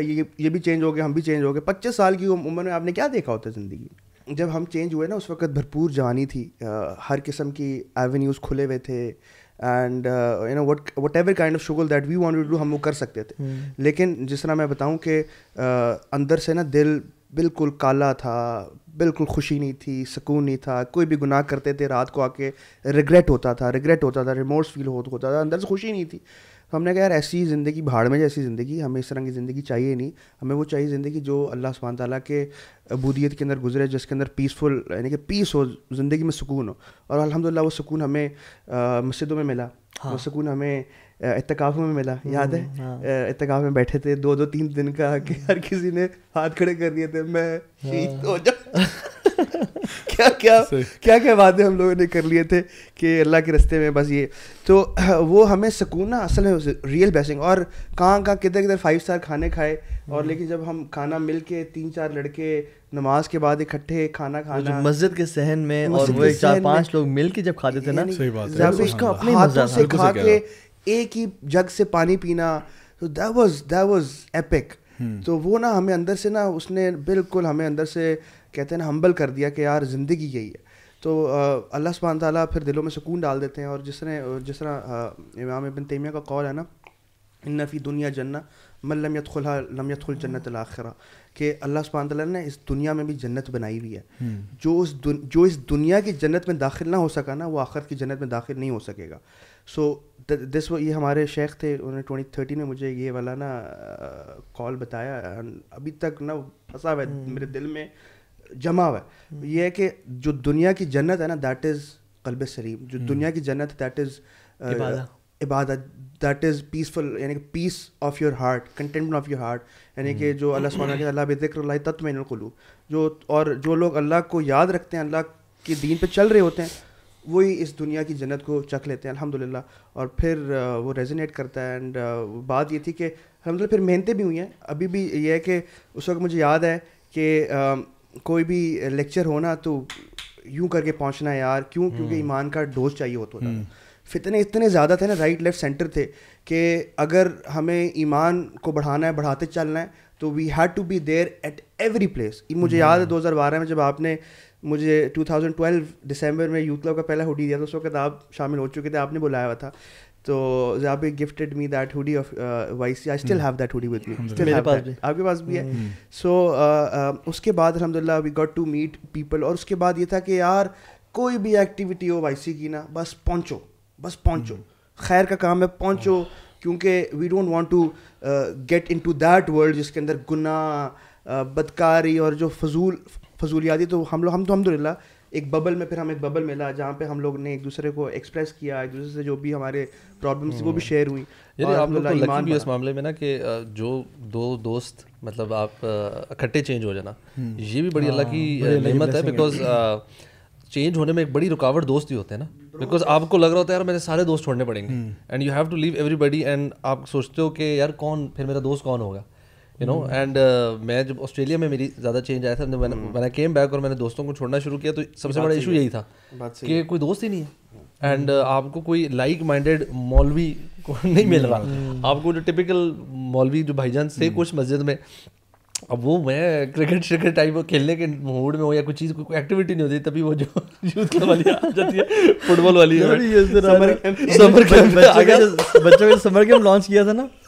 ये भी चेंज हो गए हम भी चेंज हो गए पच्चीस साल की उम्र में आपने क्या देखा होता है ज़िंदगी जब हम चेंज हुए ना उस वक्त भरपूर जवानी थी आ, हर किस्म की एवेन्यूज़ खुले हुए थे and you know what whatever kind of शुगल दैट वी वॉन्ट टू हम वो कर सकते थे hmm. लेकिन जिस तरह मैं बताऊँ कि uh, अंदर से ना दिल बिल्कुल काला था बिल्कुल खुशी नहीं थी सुकून नहीं था कोई भी गुनाह करते थे रात को आके रिग्रेट होता था रिग्रेट होता था रिमोर्स फील होता था अंदर से खुशी नहीं थी तो हमने कहा यार ऐसी ज़िंदगी भाड़ में जैसी ज़िंदगी हमें इस तरह की ज़िंदगी चाहिए नहीं हमें वो चाहिए ज़िंदगी जो अल्लाह सुबह ताली के अबूदियत के अंदर गुजरे जिसके अंदर पीसफुल यानी कि पीस हो ज़िंदगी में सुकून हो और अलहमदिल्ला वो सुकून हमें मस्जिदों में मिला हाँ। वो सुकून हमें इतकाफ़ में मिला याद है हम्म, हाँ। इतकाफ़ में बैठे थे दो दो तीन दिन का कि हर किसी ने हाथ खड़े कर दिए थे मैं हाँ। हो जा (laughs) क्या क्या क्या क्या वादे हम लोगों ने कर लिए थे कि अल्लाह के रस्ते में बस ये तो वो हमें सुकून ना असल में रियल बैसिंग और कहाँ कहाँ किधर किधर फाइव स्टार खाने खाए और हम्म। लेकिन जब हम खाना मिल के तीन चार लड़के नमाज के बाद इकट्ठे खाना खाना मस्जिद के सहन में और वो एक चार पांच लोग मिल के जब खाते थे ना सही बात उसका अपने हाथों से खा के एक ही जग से पानी पीना तो that was that was epic तो वो ना हमें अंदर से ना उसने बिल्कुल हमें अंदर से कहते हैं ना हम्बल कर दिया कि यार ज़िंदगी यही है तो अल्लाह सुबहान ताली फिर दिलों में सुकून डाल देते हैं और जिस तरह जिस तरह इमाम इबन तैमिया का कौल है ना नफ़ी दुनिया जन्ना मल्लम यतुल लम खुल जन्नत आखिरा कि अल्लाह सुबहान तला ने इस दुनिया में भी जन्नत बनाई हुई है हम्म। जो इस जो इस दुनिया की जन्नत में दाखिल ना हो सका ना वो आखिर की जन्नत में दाखिल नहीं हो सकेगा सो दिस ये हमारे शेख थे उन्होंने ट्वेंटी थर्टी में मुझे ये वाला ना कॉल बताया अभी तक ना फंसा हुआ हम्म। मेरे दिल में जमाव है ये है कि जो दुनिया की जन्नत है ना दैट इज़ कल्ब सरीम जो हम्म। दुनिया की जन्नत है दैट इज़ इबादत दैट इज़ पीसफुल यानी कि peace of your heart contentment of your heart यानी कि हम्म। जो अल्लाह सुबहाना के अल्लाह बेदिक्र तत्मिनकलू जो और जो लोग अल्लाह को याद रखते हैं अल्लाह के दीन पे चल रहे होते हैं वही इस दुनिया की जन्नत को चख लेते हैं अल्हम्दुलिल्लाह और फिर uh, वो रेजोनेट करता है एंड uh, बात ये थी कि अलहमदिल्ला फिर मेहनतें भी हुई हैं अभी भी ये है कि उस वक्त मुझे याद है कि uh, कोई भी लेक्चर हो ना तो यूं करके पहुंचना है यार क्यों हम्म। क्योंकि ईमान का डोज चाहिए होता था हम्म। फितने इतने ज़्यादा थे ना राइट लेफ्ट सेंटर थे कि अगर हमें ईमान को बढ़ाना है बढ़ाते चलना है तो we had to be there at every place मुझे याद है हम्म। बारह में जब आपने मुझे 2012 दिसंबर में यूथ क्लब का पहला हुडी दिया था उस वक्त आप शामिल हो चुके थे आपने बुलाया हुआ था तो जाबे gifted me that hoodie of Vice I still have that hoodie with me still आपके पास भी है सो hmm. uh, uh, उसके बाद अल्हम्दुलिल्लाह we got to meet people और उसके बाद ये था कि यार कोई भी एक्टिविटी हो सी की ना बस पहुँचो बस पहुँचो hmm. खैर का काम है पहुँचो hmm. क्योंकि we don't want to get into that world जिसके अंदर गुनाह uh, बदकारी और जो फजूल फजूलियाती तो हम लोग हम तो अलहमदिल्ला एक बबल में फिर हमें एक बबल मिला जहाँ पे हम लोग ने एक दूसरे को एक्सप्रेस किया एक दूसरे से जो भी हमारे प्रॉब्लम्स वो भी शेयर हम्म। हुई यानी आप लोग लकी भी इस मामले में ना कि जो दो दोस्त मतलब आप इकट्ठे चेंज हो जाना हम्म। ये भी बड़ी अल्लाह की हिम्मत है बिकॉज चेंज होने में एक बड़ी रुकावट दोस्त ही होते हैं ना बिकॉज आपको लग रहा होता है यार मेरे सारे दोस्त छोड़ने पड़ेंगे and you have to leave everybody and आप सोचते हो कि यार कौन फिर मेरा दोस्त कौन होगा यू नो एंड मैं जब ऑस्ट्रेलिया में मेरी ज़्यादा चेंज आया था मैंने hmm. मैंने केम बैक और मैंने दोस्तों को छोड़ना शुरू किया तो सबसे बड़ा इशू यही था कि कोई दोस्त ही नहीं है एंड hmm. uh, आपको कोई लाइक माइंडेड मौलवी को (laughs) नहीं मिल रहा hmm. आपको जो टिपिकल मौलवी जो भाईजान से कुछ मस्जिद में अब वो मैं क्रिकेट श्रिकेट टाइप खेलने के मूड में हो या कुछ चीज़ कोई एक्टिविटी नहीं होती तभी वो जो यूथ (laughs) क्लब वाली आ जाती है फुटबॉल वाली समर (laughs) कैंप बच्चों के समर कैंप लॉन्च किया था ना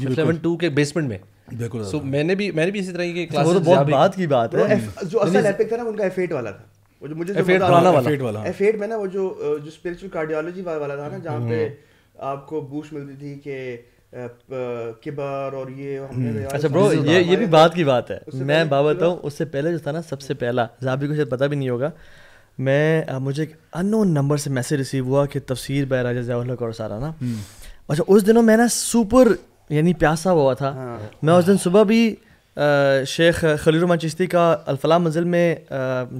सेवन टू के बेसमेंट में बिल्कुल सो मैंने भी मैंने भी इसी तरह की क्लास तो बहुत बात की बात है जो असल एपिक था ना उनका एफ वाला था वो जो मुझे F8 वाला वाला F8 वाला F8 में ना वो जो जो स्पिरिचुअल कार्डियोलॉजी वाला था ना जहां पे हम्म। आपको बूस्ट मिलती थी कि किबर और ये हमने हम्म। अच्छा ब्रो ये ये भी बात की बात है मैं बात बताऊँ उससे पहले जो था ना सबसे पहला जाबी को शायद पता भी नहीं होगा मैं मुझे एक अननोन नंबर से मैसेज रिसीव हुआ कि तफसीर बाय राजा जवाहर और सारा ना हम्म। अच्छा उस दिनों मैं ना सुपर यानी प्यासा हुआ था हाँ। मैं उस दिन सुबह भी आ, शेख खलील खलीरुमा चिश्ती का अलफला मंजिल में आ,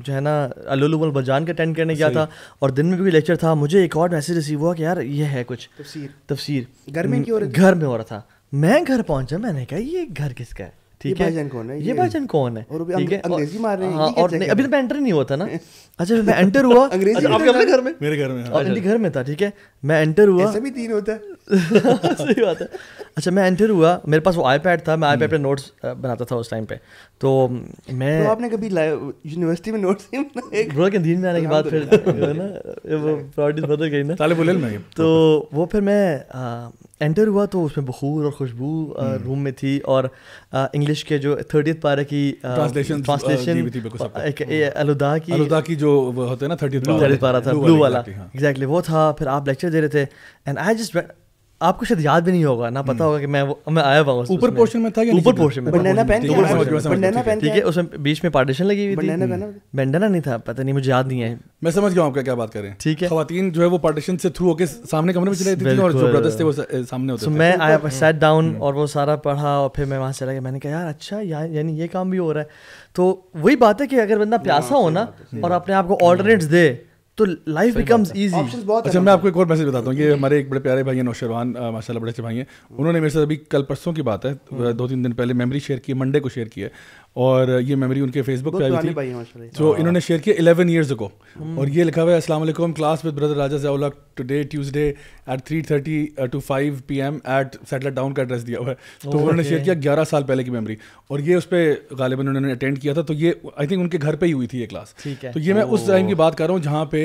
जो है ना अलुलुल बजान के अटेंड करने गया था और दिन में भी लेक्चर था मुझे एक और मैसेज रिसीव हुआ कि यार ये है कुछ तफसीर तफसीर घर में क्यों घर में हो रहा था मैं घर पहुंचा मैंने कहा ये घर किसका है ठीक है कौन है ये भाईजान कौन है और अभी अंग्रेजी मार रहे हैं हाँ, और अभी तो मैं एंटर नहीं हुआ था ना (laughs) अच्छा मैं एंटर हुआ अंग्रेजी अच्छा, तो आपके अपने घर में मेरे घर में हाँ, घर में था ठीक है मैं एंटर हुआ ऐसे भी तीन होता है (laughs) सही बात है अच्छा मैं एंटर हुआ मेरे पास वो आईपैड था मैं आईपैड हम्म। पे नोट्स बनाता था उस टाइम पे तो मैं तो आपने कभी यूनिवर्सिटी में नोट्स नहीं ब्रो के (laughs) दिन में आने के बाद फिर (laughs) ना वो प्रायोरिटीज बदल गई ना तालिब इल्म में तो वो फिर मैं एंटर हुआ तो उसमें बखूर और खुशबू रूम हम्म। में थी और इंग्लिश के जो थर्टीथ पारे की ट्रांसलेशन ट्रांसलेशन अलुदा की अलुदा की जो होते हैं ना थर्टीथ पारा था ब्लू वाला एग्जैक्टली हाँ। वो था फिर आप लेक्चर दे रहे थे एंड आई जस्ट आपको शायद याद भी नहीं होगा ना पता हम्म। होगा कि मैं वो मैं आया हुआ ऊपर पोर्शन में था या ऊपर पोर्शन में बैंडाना पहन ठीक है उसमें बीच में पार्टीशन लगी हुई थी बैंडाना नहीं था पता नहीं मुझे याद नहीं है मैं समझ गया आपका क्या बात कर रहे हैं ठीक है खवातीन जो है वो पार्टीशन से थ्रू होकर सामने कमरे में चले जाती थी और जो ब्रदर्स थे वो सामने होते थे मैं आया सेट डाउन हम्म। और वो सारा पढ़ा और फिर मैं वहां चला गया मैंने कहा यार अच्छा यानी ये काम भी हो रहा है तो वही बात है कि अगर बंदा हाँ, प्यासा हो ना और अपने आप को ऑल्टरनेट्स हम्म। दे तो लाइफ बिकम्स इजी अच्छा मैं आपको एक और मैसेज बताता हूँ ये हमारे एक बड़े प्यारे भाई हैं नौशरवान माशाल्लाह बड़े अच्छे भाई हैं उन्होंने मेरे साथ अभी कल परसों की बात है दो तीन दिन पहले मेमोरी शेयर की मंडे को शेयर किया और ये मेमोरी उनके फेसबुक पे आई थी तो इन्होंने शेयर किया इलेवन ईयर्स को और ये लिखा हुआ है Aslam class with brother Raja Ziaullah today Tuesday at three thirty to five P M at settler down का एड्रेस दिया हुआ है तो उन्होंने शेयर किया ग्यारह साल पहले की मेमोरी और ये उस पर गालिबा उन्होंने अटेंड किया था तो ये आई थिंक उनके घर पर ही हुई थी ये क्लास तो ये मैं उस टाइम की बात कर रहा हूँ जहाँ पे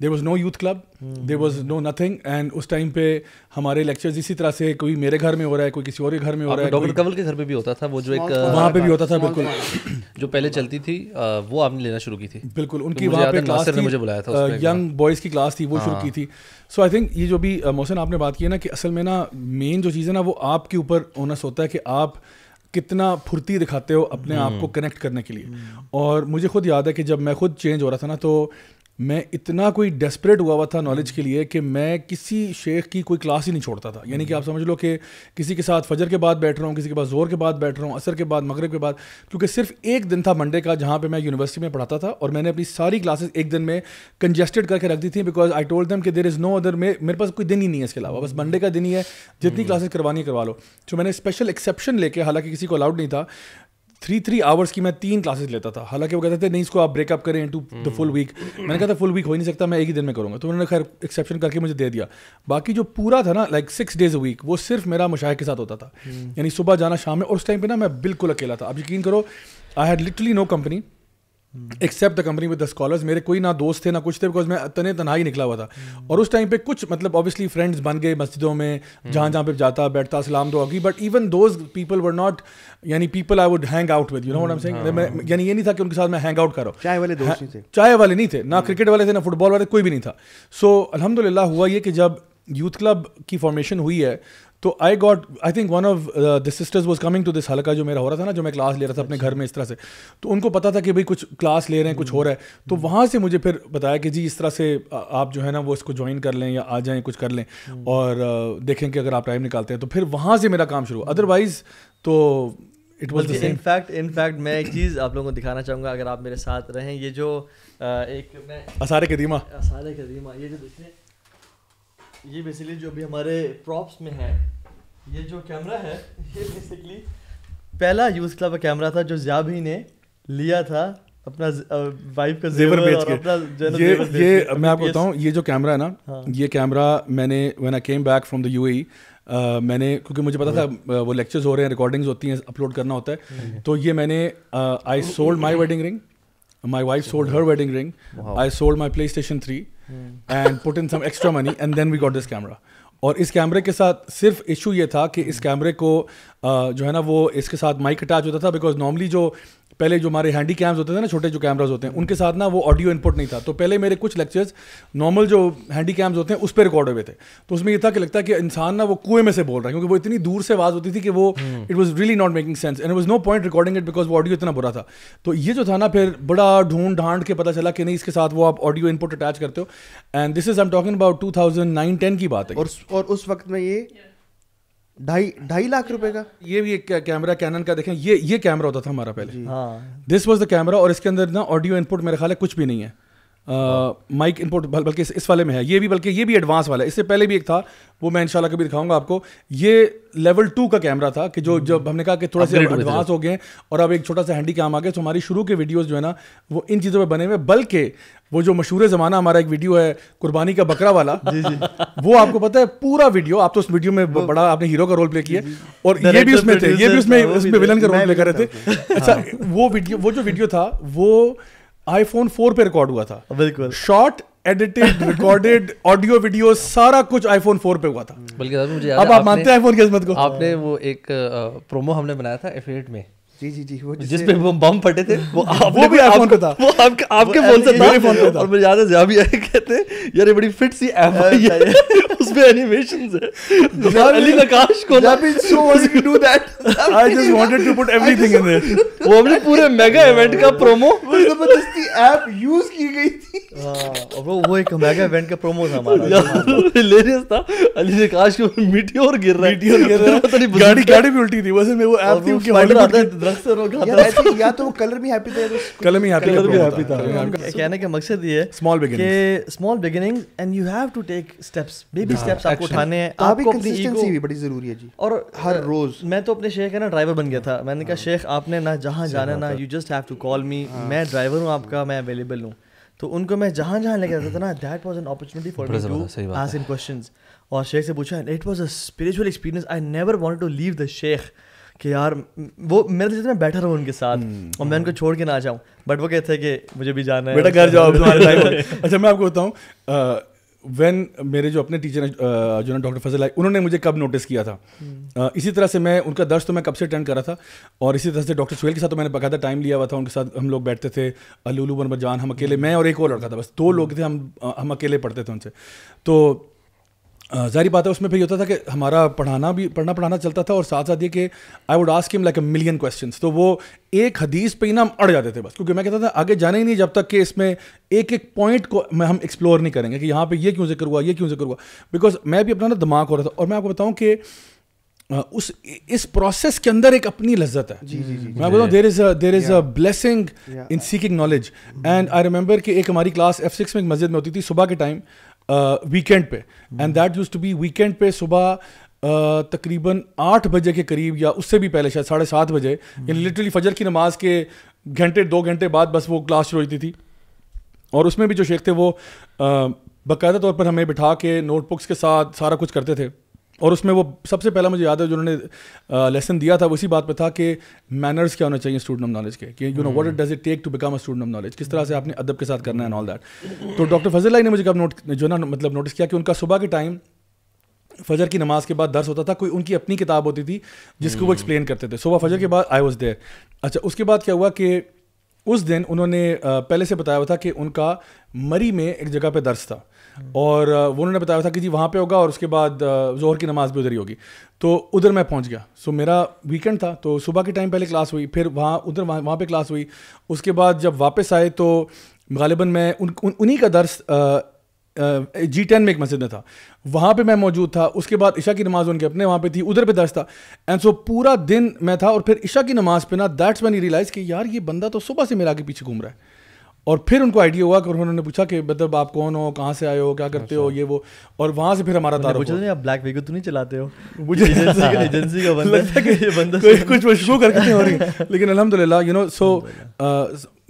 there was no youth club there was no nothing and उस टाइम पे हमारे लेक्चर्स इसी तरह से कोई मेरे घर में हो रहा है कोई किसी और के घर में हो हाँ, रहा है डॉक्टर कवल के घर पे भी होता था वो जो एक वहाँ पे भी होता था बिल्कुल जो पहले चलती थी वो आपने लेना शुरू की थी बिल्कुल तो उनकी वहाँ पे क्लास ने मुझे बुलाया था यंग बॉयज़ की क्लास थी वो शुरू हाँ। की थी सो आई थिंक ये जो भी मौसम आपने बात की है ना कि असल में ना मेन जो चीज़ है ना वो आपके ऊपर ओनस होता है कि आप कितना फुर्ती दिखाते हो अपने आप को कनेक्ट hmm. करने के लिए hmm. और मुझे खुद याद है कि जब मैं खुद चेंज हो रहा था ना तो मैं इतना कोई डेस्परेट हुआ हुआ था नॉलेज के लिए कि मैं किसी शेख की कोई क्लास ही नहीं छोड़ता था यानी कि आप समझ लो कि किसी के साथ फजर के बाद बैठ रहा हूँ किसी के पास जोर के बाद बैठ रहा हूँ असर के बाद मगरब के बाद क्योंकि सिर्फ एक दिन था मंडे का जहाँ पे मैं यूनिवर्सिटी में पढ़ाता था और मैंने अपनी सारी क्लासेस एक दिन में कंजेस्टेड करके रख दी थी बिकॉज आई टोल्ड दैम कि देर इज़ नो अदर मे मेरे पास कोई दिन ही नहीं है इसके अलावा बस मंडे का दिन ही है जितनी क्लासेस हम्म। करवानी करवा लो तो मैंने स्पेशल एक्सेप्शन लेके हालांकि किसी को अलाउड नहीं था थ्री थ्री आवर्स की मैं तीन क्लासेस लेता था हालांकि वो कहते थे नहीं इसको आप ब्रेकअप करें टू द फुल वीक मैंने कहा था फुल वीक हो ही नहीं सकता मैं एक ही दिन में करूँगा तो उन्होंने खैर एक्सेप्शन करके मुझे दे दिया बाकी जो पूरा था ना like six days a week वो सिर्फ मेरा मुशाह के साथ होता था हम्म। यानी सुबह जाना शाम में और उस टाइम पर ना मैं बिल्कुल अकेला था अब यकीन करो I had literally no company except the company with the scholars मेरे कोई ना दोस्त थे ना कुछ थे बिकॉज मैं तने तनहा ही निकला हुआ था hmm. और उस टाइम पे कुछ मतलब ऑब्वियसली फ्रेंड्स बन गए मस्जिदों में hmm. जहाँ जहाँ पे जाता बैठता सलाम दो आगी but even those people were not यानी people I would hang out with you know what I am saying यानी ये नहीं था कि उनके साथ मैं हैंग आउट करो चाय वाले दोस्त हाँ, नहीं थे चाय वाले नहीं थे ना क्रिकेट हाँ। वाले थे ना फुटबॉल वाले कोई भी नहीं था सो so, अलहमदिल्ला हुआ ये कि जब यूथ क्लब की फॉर्मेशन हुई है तो I got I think one of the sisters was coming to this हल्का जो मेरा हो रहा था ना जो मैं क्लास ले रहा था अपने घर में इस तरह से तो उनको पता था कि भाई कुछ क्लास ले रहे हैं कुछ हो रहा है हम्म। तो वहाँ से मुझे फिर बताया कि जी इस तरह से आप जो है ना वो इसको ज्वाइन कर लें या आ जाएं कुछ कर लें हम्म। और uh, देखें कि अगर आप टाइम निकालते हैं तो फिर वहाँ से मेरा काम शुरू अदरवाइज तो इट वॉज इनफैक्ट इनफैक्ट मैं एक चीज़ आप लोगों को दिखाना चाहूँगा अगर आप मेरे साथ रहें ये जो uh, एक मैं असार कदीमा असार कदीमा ये जो देखें ये बेसिकली जो भी हमारे प्रॉप्स में है ये जो कैमरा है (laughs) ये बेसिकली पहला यूज़ क्लब का कैमरा था जो जाभी ने लिया था अपना वाइफ का जेवर बेच के ये ये मैं आपको बताऊँ ये जो कैमरा है ना हाँ. ये कैमरा मैंने when I came back from the UAE Uh, मैंने क्योंकि मुझे पता था हाँ। वो लेक्चर्स हो रहे हैं रिकॉर्डिंग्स होती हैं अपलोड करना होता है हाँ। तो ये मैंने I sold my wedding ring my wife sold her wedding ring I sold my PlayStation three and put in some extra money and then we got this camera और इस कैमरे के साथ सिर्फ इशू ये था कि इस कैमरे को uh, जो है ना वो इसके साथ माइक अटैच होता था बिकॉज नॉर्मली जो पहले जो हमारे हैंडी कैम्स होते थे ना छोटे जो कैमराज होते हैं उनके साथ ना वो ऑडियो इनपुट नहीं था तो पहले मेरे कुछ लेक्चर्स नॉर्मल जो हैंडी कैम्स होते हैं उस पर रिकॉर्ड हुए थे तो उसमें ये था कि लगता है कि इंसान ना वो कुएं में से बोल रहा है क्योंकि वो इतनी दूर से आवाज़ होती थी कि वो it was really not making sense and was no point recording it because वो ऑडियो इतना बुरा था तो ये जो था ना फिर बड़ा ढूंढ ढांड के पता चला कि नहीं इसके साथ वो आप ऑडियो इनपुट अटैच करते हो and this is I am talking about two thousand nine ten की बात है और उस वक्त में ये ढाई ढाई लाख रुपए का ये भी एक कैमरा कैनन का देखें ये ये कैमरा होता था हमारा पहले दिस वाज द कैमरा और इसके अंदर ना ऑडियो इनपुट मेरे ख्याल है कुछ भी नहीं है माइक इम्पोर्ट बल्कि इस वाले में है ये भी बल्कि ये भी एडवांस वाला है इससे पहले भी एक था वो मैं इंशाल्लाह कभी दिखाऊंगा आपको ये लेवल टू का कैमरा था कि जो जब हमने कहा कि थोड़ा सा एडवांस हो गए और अब एक छोटा सा हैंडी कैम आ गया तो हमारी शुरू के वीडियोज जो है ना वो इन चीज़ों पर बने हुए बल्कि वो जो मशहूर ज़माना हमारा एक वीडियो है कुर्बानी का बकरा वाला (laughs) वो आपको पता है पूरा वीडियो आप तो उस वीडियो में बड़ा आपने हीरो का रोल प्ले किया और ये भी उसमें थे ये भी उसमें उसमें विलन का रोल प्ले कर रहे थे अच्छा वो वीडियो वो जो वीडियो था वो आईफोन फोर पे रिकॉर्ड हुआ था बिल्कुल short edited recorded audio video सारा कुछ आईफोन फोर पे हुआ था बल्कि मुझे अब आप मानते हैं आईफोन की किस्मत को आपने वो एक प्रोमो हमने बनाया था एफिलेट में जी जी जी वो जिस पे वो बम फटे थे वो (laughs) वो भी आईफोन पे था वो आपके आपके फोन से था फोन पे था और मुझे याद है जहाँ भी आए कहते यार ये बड़ी फिट सी ऐप आई है (laughs) उसमें एनिमेशंस है तो अली नकाश को ना भी show was to do that I just wanted to put everything in there वो हमने पूरे मेगा इवेंट का प्रोमो (laughs) जबरदस्ती ऐप यूज की गई थी हाँ, और वो वो एक मेगा इवेंट का प्रोमो था हमारा हिलेरियस था अली नकाश को मीटियोर गिर रहा है मीटियोर गिर रहा है पता नहीं गाड़ी गाड़ी भी उल्टी थी वैसे मैं वो ऐप थी कि अपने शेख है ना ड्राइवर बन गया था मैंने कहा हाँ। शेख आपने ना जहाँ जाना ना you just have to call me मैं ड्राइवर हूँ आपका मैं अवेलेबल हूँ तो उनको मैं जहाँ जहाँ लेके जाता था ना that was an opportunity for in question और शेख से पूछा it was a spiritual experience I never want to leave the sheikh कि यार वो मेरे दिल मैं बैठा रहूँ उनके साथ hmm. और मैं उनको हम्म। छोड़ के ना जाऊँ बट वो कहते हैं कि मुझे भी जाना है बेटा घर जाओ (laughs) अच्छा मैं आपको बताऊँ वैन मेरे जो अपने टीचर हैं जो ना डॉक्टर फजल आई उन्होंने मुझे कब नोटिस किया था हम्म। इसी तरह से मैं उनका दर्श तो मैं कब से अटेंड करा था और इसी तरह से डॉक्टर सुहेल के साथ तो मैंने बकायदा टाइम लिया हुआ था उनके साथ हम लोग बैठते थे अलूलू बनबर जान हम अकेले मैं और एक और लड़का था बस दो लोग थे हम हम अकेले पढ़ते थे उनसे तो जारी बात है उसमें फिर होता था कि हमारा पढ़ाना भी पढ़ना पढ़ाना चलता था और साथ साथ ये कि I would ask him like a million question तो वो एक हदीस पे ही ना हम अड़ जाते थे बस क्योंकि मैं कहता था आगे जाना ही नहीं जब तक कि इसमें एक एक पॉइंट को मैं हम एक्सप्लोर नहीं करेंगे कि यहाँ पर ये क्यों जिक्र हुआ ये क्यों जिक्र हुआ बिकॉज मैं भी अपना ना दिमाग हो रहा था और मैं आपको बताऊँ कि उस इस प्रोसेस के अंदर एक अपनी लज्जत है जी, जी, जी, मैं बताऊँ there is there is a blessing in seeking knowledge and I remember कि एक हमारी क्लास एफ सिक्स में एक मस्जिद में होती थी सुबह के टाइम वीकेंड पे and that use to be weekend पे सुबह तकरीबन आठ बजे के करीब या उससे भी पहले शायद साढ़े सात बजे hmm. यानी लिटरली फजर की नमाज के घंटे दो घंटे बाद बस वो क्लास शुरू होती थी और उसमें भी जो शेख थे वो बाकायदा तौर पर हमें बिठा के नोटबुक्स के साथ सारा कुछ करते थे और उसमें वो सबसे पहला मुझे याद है जो उन्होंने लेसन दिया था वो इसी बात पे था कि मैनर्स क्या होना चाहिए स्टूडेंट ऑफ नॉलेज के कि you know what it does it take to become a student of knowledge किस तरह से आपने अदब के साथ करना है एंड ऑल दैट तो डॉक्टर फजल लाई ने मुझे कब नोट जो ना मतलब नोटिस किया कि उनका सुबह के टाइम फजर की नमाज के बाद दर्श होता था कोई उनकी अपनी किताब होती थी जिसको वो एक्सप्लेन हम्म। करते थे सुबह फजर के बाद आई वॉज देयर अच्छा उसके बाद क्या हुआ कि उस दिन उन्होंने पहले से बताया हुआ था कि उनका मरी में एक जगह पर दर्श था और वो उन्होंने बताया था कि जी वहाँ पे होगा और उसके बाद जोहर की नमाज़ भी उधर ही होगी तो उधर मैं पहुँच गया सो मेरा वीकेंड था तो सुबह के टाइम पहले क्लास हुई फिर वहाँ उधर वहाँ वहाँ पर क्लास हुई उसके बाद जब वापस आए तो गालिबा मैं उन उन्हीं का दर्श जी टेन में एक मस्जिद में था वहाँ पे मैं मौजूद था उसके बाद ईशा की नमाज़ उनके अपने वहाँ पे थी उधर पे दर्श था एंड सो पूरा दिन मैं था और फिर ईशा की नमाज़ पे ना दैट्स मैन रियलाइज़ कि यार ये बंदा तो सुबह से मेरा आगे पीछे घूम रहा है और फिर उनको आइडिया हुआ कि उन्होंने पूछा कि मतलब आप कौन हो कहाँ से आए हो क्या करते हो अच्छा। ये वो और वहाँ से फिर हमारा तारा पूछा नहीं आप ब्लैक वेगो तो नहीं चलाते हो (laughs) मुझे एजेंसी (laughs) (laughs) का बंदा लगता कि ये बंदा कुछ मशहूर करके नहीं हो रही लेकिन अलहमदिल्ला यू नो सो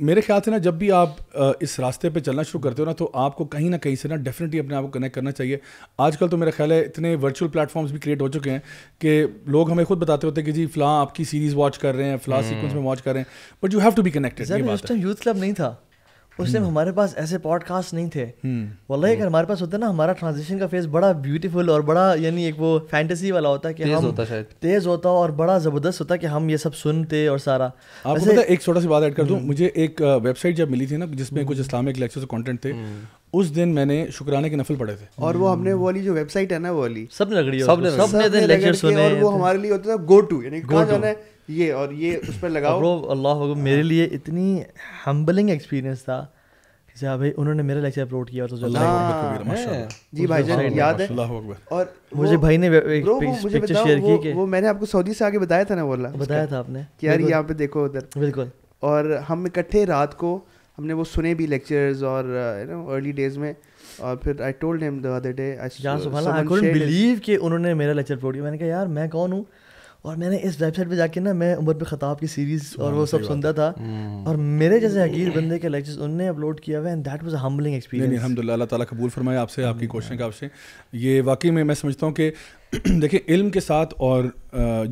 मेरे ख्याल से ना जब भी आप uh, इस रास्ते पे चलना शुरू करते हो ना तो आपको कहीं ना कहीं से ना डेफिनेटली अपने आप को कनेक्ट करना चाहिए आजकल तो मेरा ख्याल है इतने वर्चुअल प्लेटफॉर्म्स भी क्रिएट हो चुके हैं कि लोग हमें खुद बताते होते हैं कि जी फ़लाँ आपकी सीरीज़ वॉच कर रहे हैं फ़लाँ सीक्वेंस हम्म। में वॉच कर रहे हैं but you have to be connected youth club नहीं था उस टाइम हम्म। हमारे पास ऐसे पॉडकास्ट नहीं थे हम्म। वाला अगर हम्म। हमारे पास होता ना हमारा ट्रांजिशन का फेज बड़ा ब्यूटीफुल और बड़ा यानी एक वो फैंटेसी वाला होता कि हम होता शायद तेज होता और बड़ा जबरदस्त होता कि हम ये सब सुनते और सारा आपको पता एक छोटा सी बात ऐड कर दूं मुझे एक वेबसाइट जब मिली थी ना जिसमें कुछ इस्लामिक लेक्चर कॉन्टेंट थे उस दिन मैंने शुक्राने के नफल पढ़े थे और वो हमने वो वाली जो वेबसाइट है ना वो वाली सब लग रही है सबने सबने लेक्चर सुने और वो हमारे लिए होता था गो टू यानी कहां जाना है ये और ये उस पर लगाओ ब्रो अल्लाह मेरे हाँ। लिए इतनी हम्बलिंग एक्सपीरियंस था अच्छा भाई उन्होंने मेरा लेक्चर अपलोड किया तो हाँ। माशाल्लाह जी जान याद है और मुझे भाई ने पिक्चर शेयर की कि वो मैंने आपको सऊदी से आगे बताया था ना बोला बताया था आपने कि यार यहाँ पे देखो उधर बिल्कुल और हम इकट्ठे रात को हमने वो सुने भी लेक्चर्स और यू नो अर्ली डेज में और फिर I told him the other day I I believe कि उन्होंने मेरा लेक्चर अपलोड किया मैंने कहा यार मैं कौन हूँ और मैंने इस वेबसाइट पे जाके ना मैं उमर पे खताब की सीरीज़ और वो सब सुनता था हम्म। और मेरे जैसे अकीर बंदे के लेक्चर्स उनने अपलोड किया हुआ and that was humbling experience अलहमदिल्ला अल्लाह ताला कबूल फरमाए आपसे हम्म। आपकी कोशिश का आपसे ये वाकई में मैं समझता हूँ कि (clears throat) देखिए इल्म के साथ और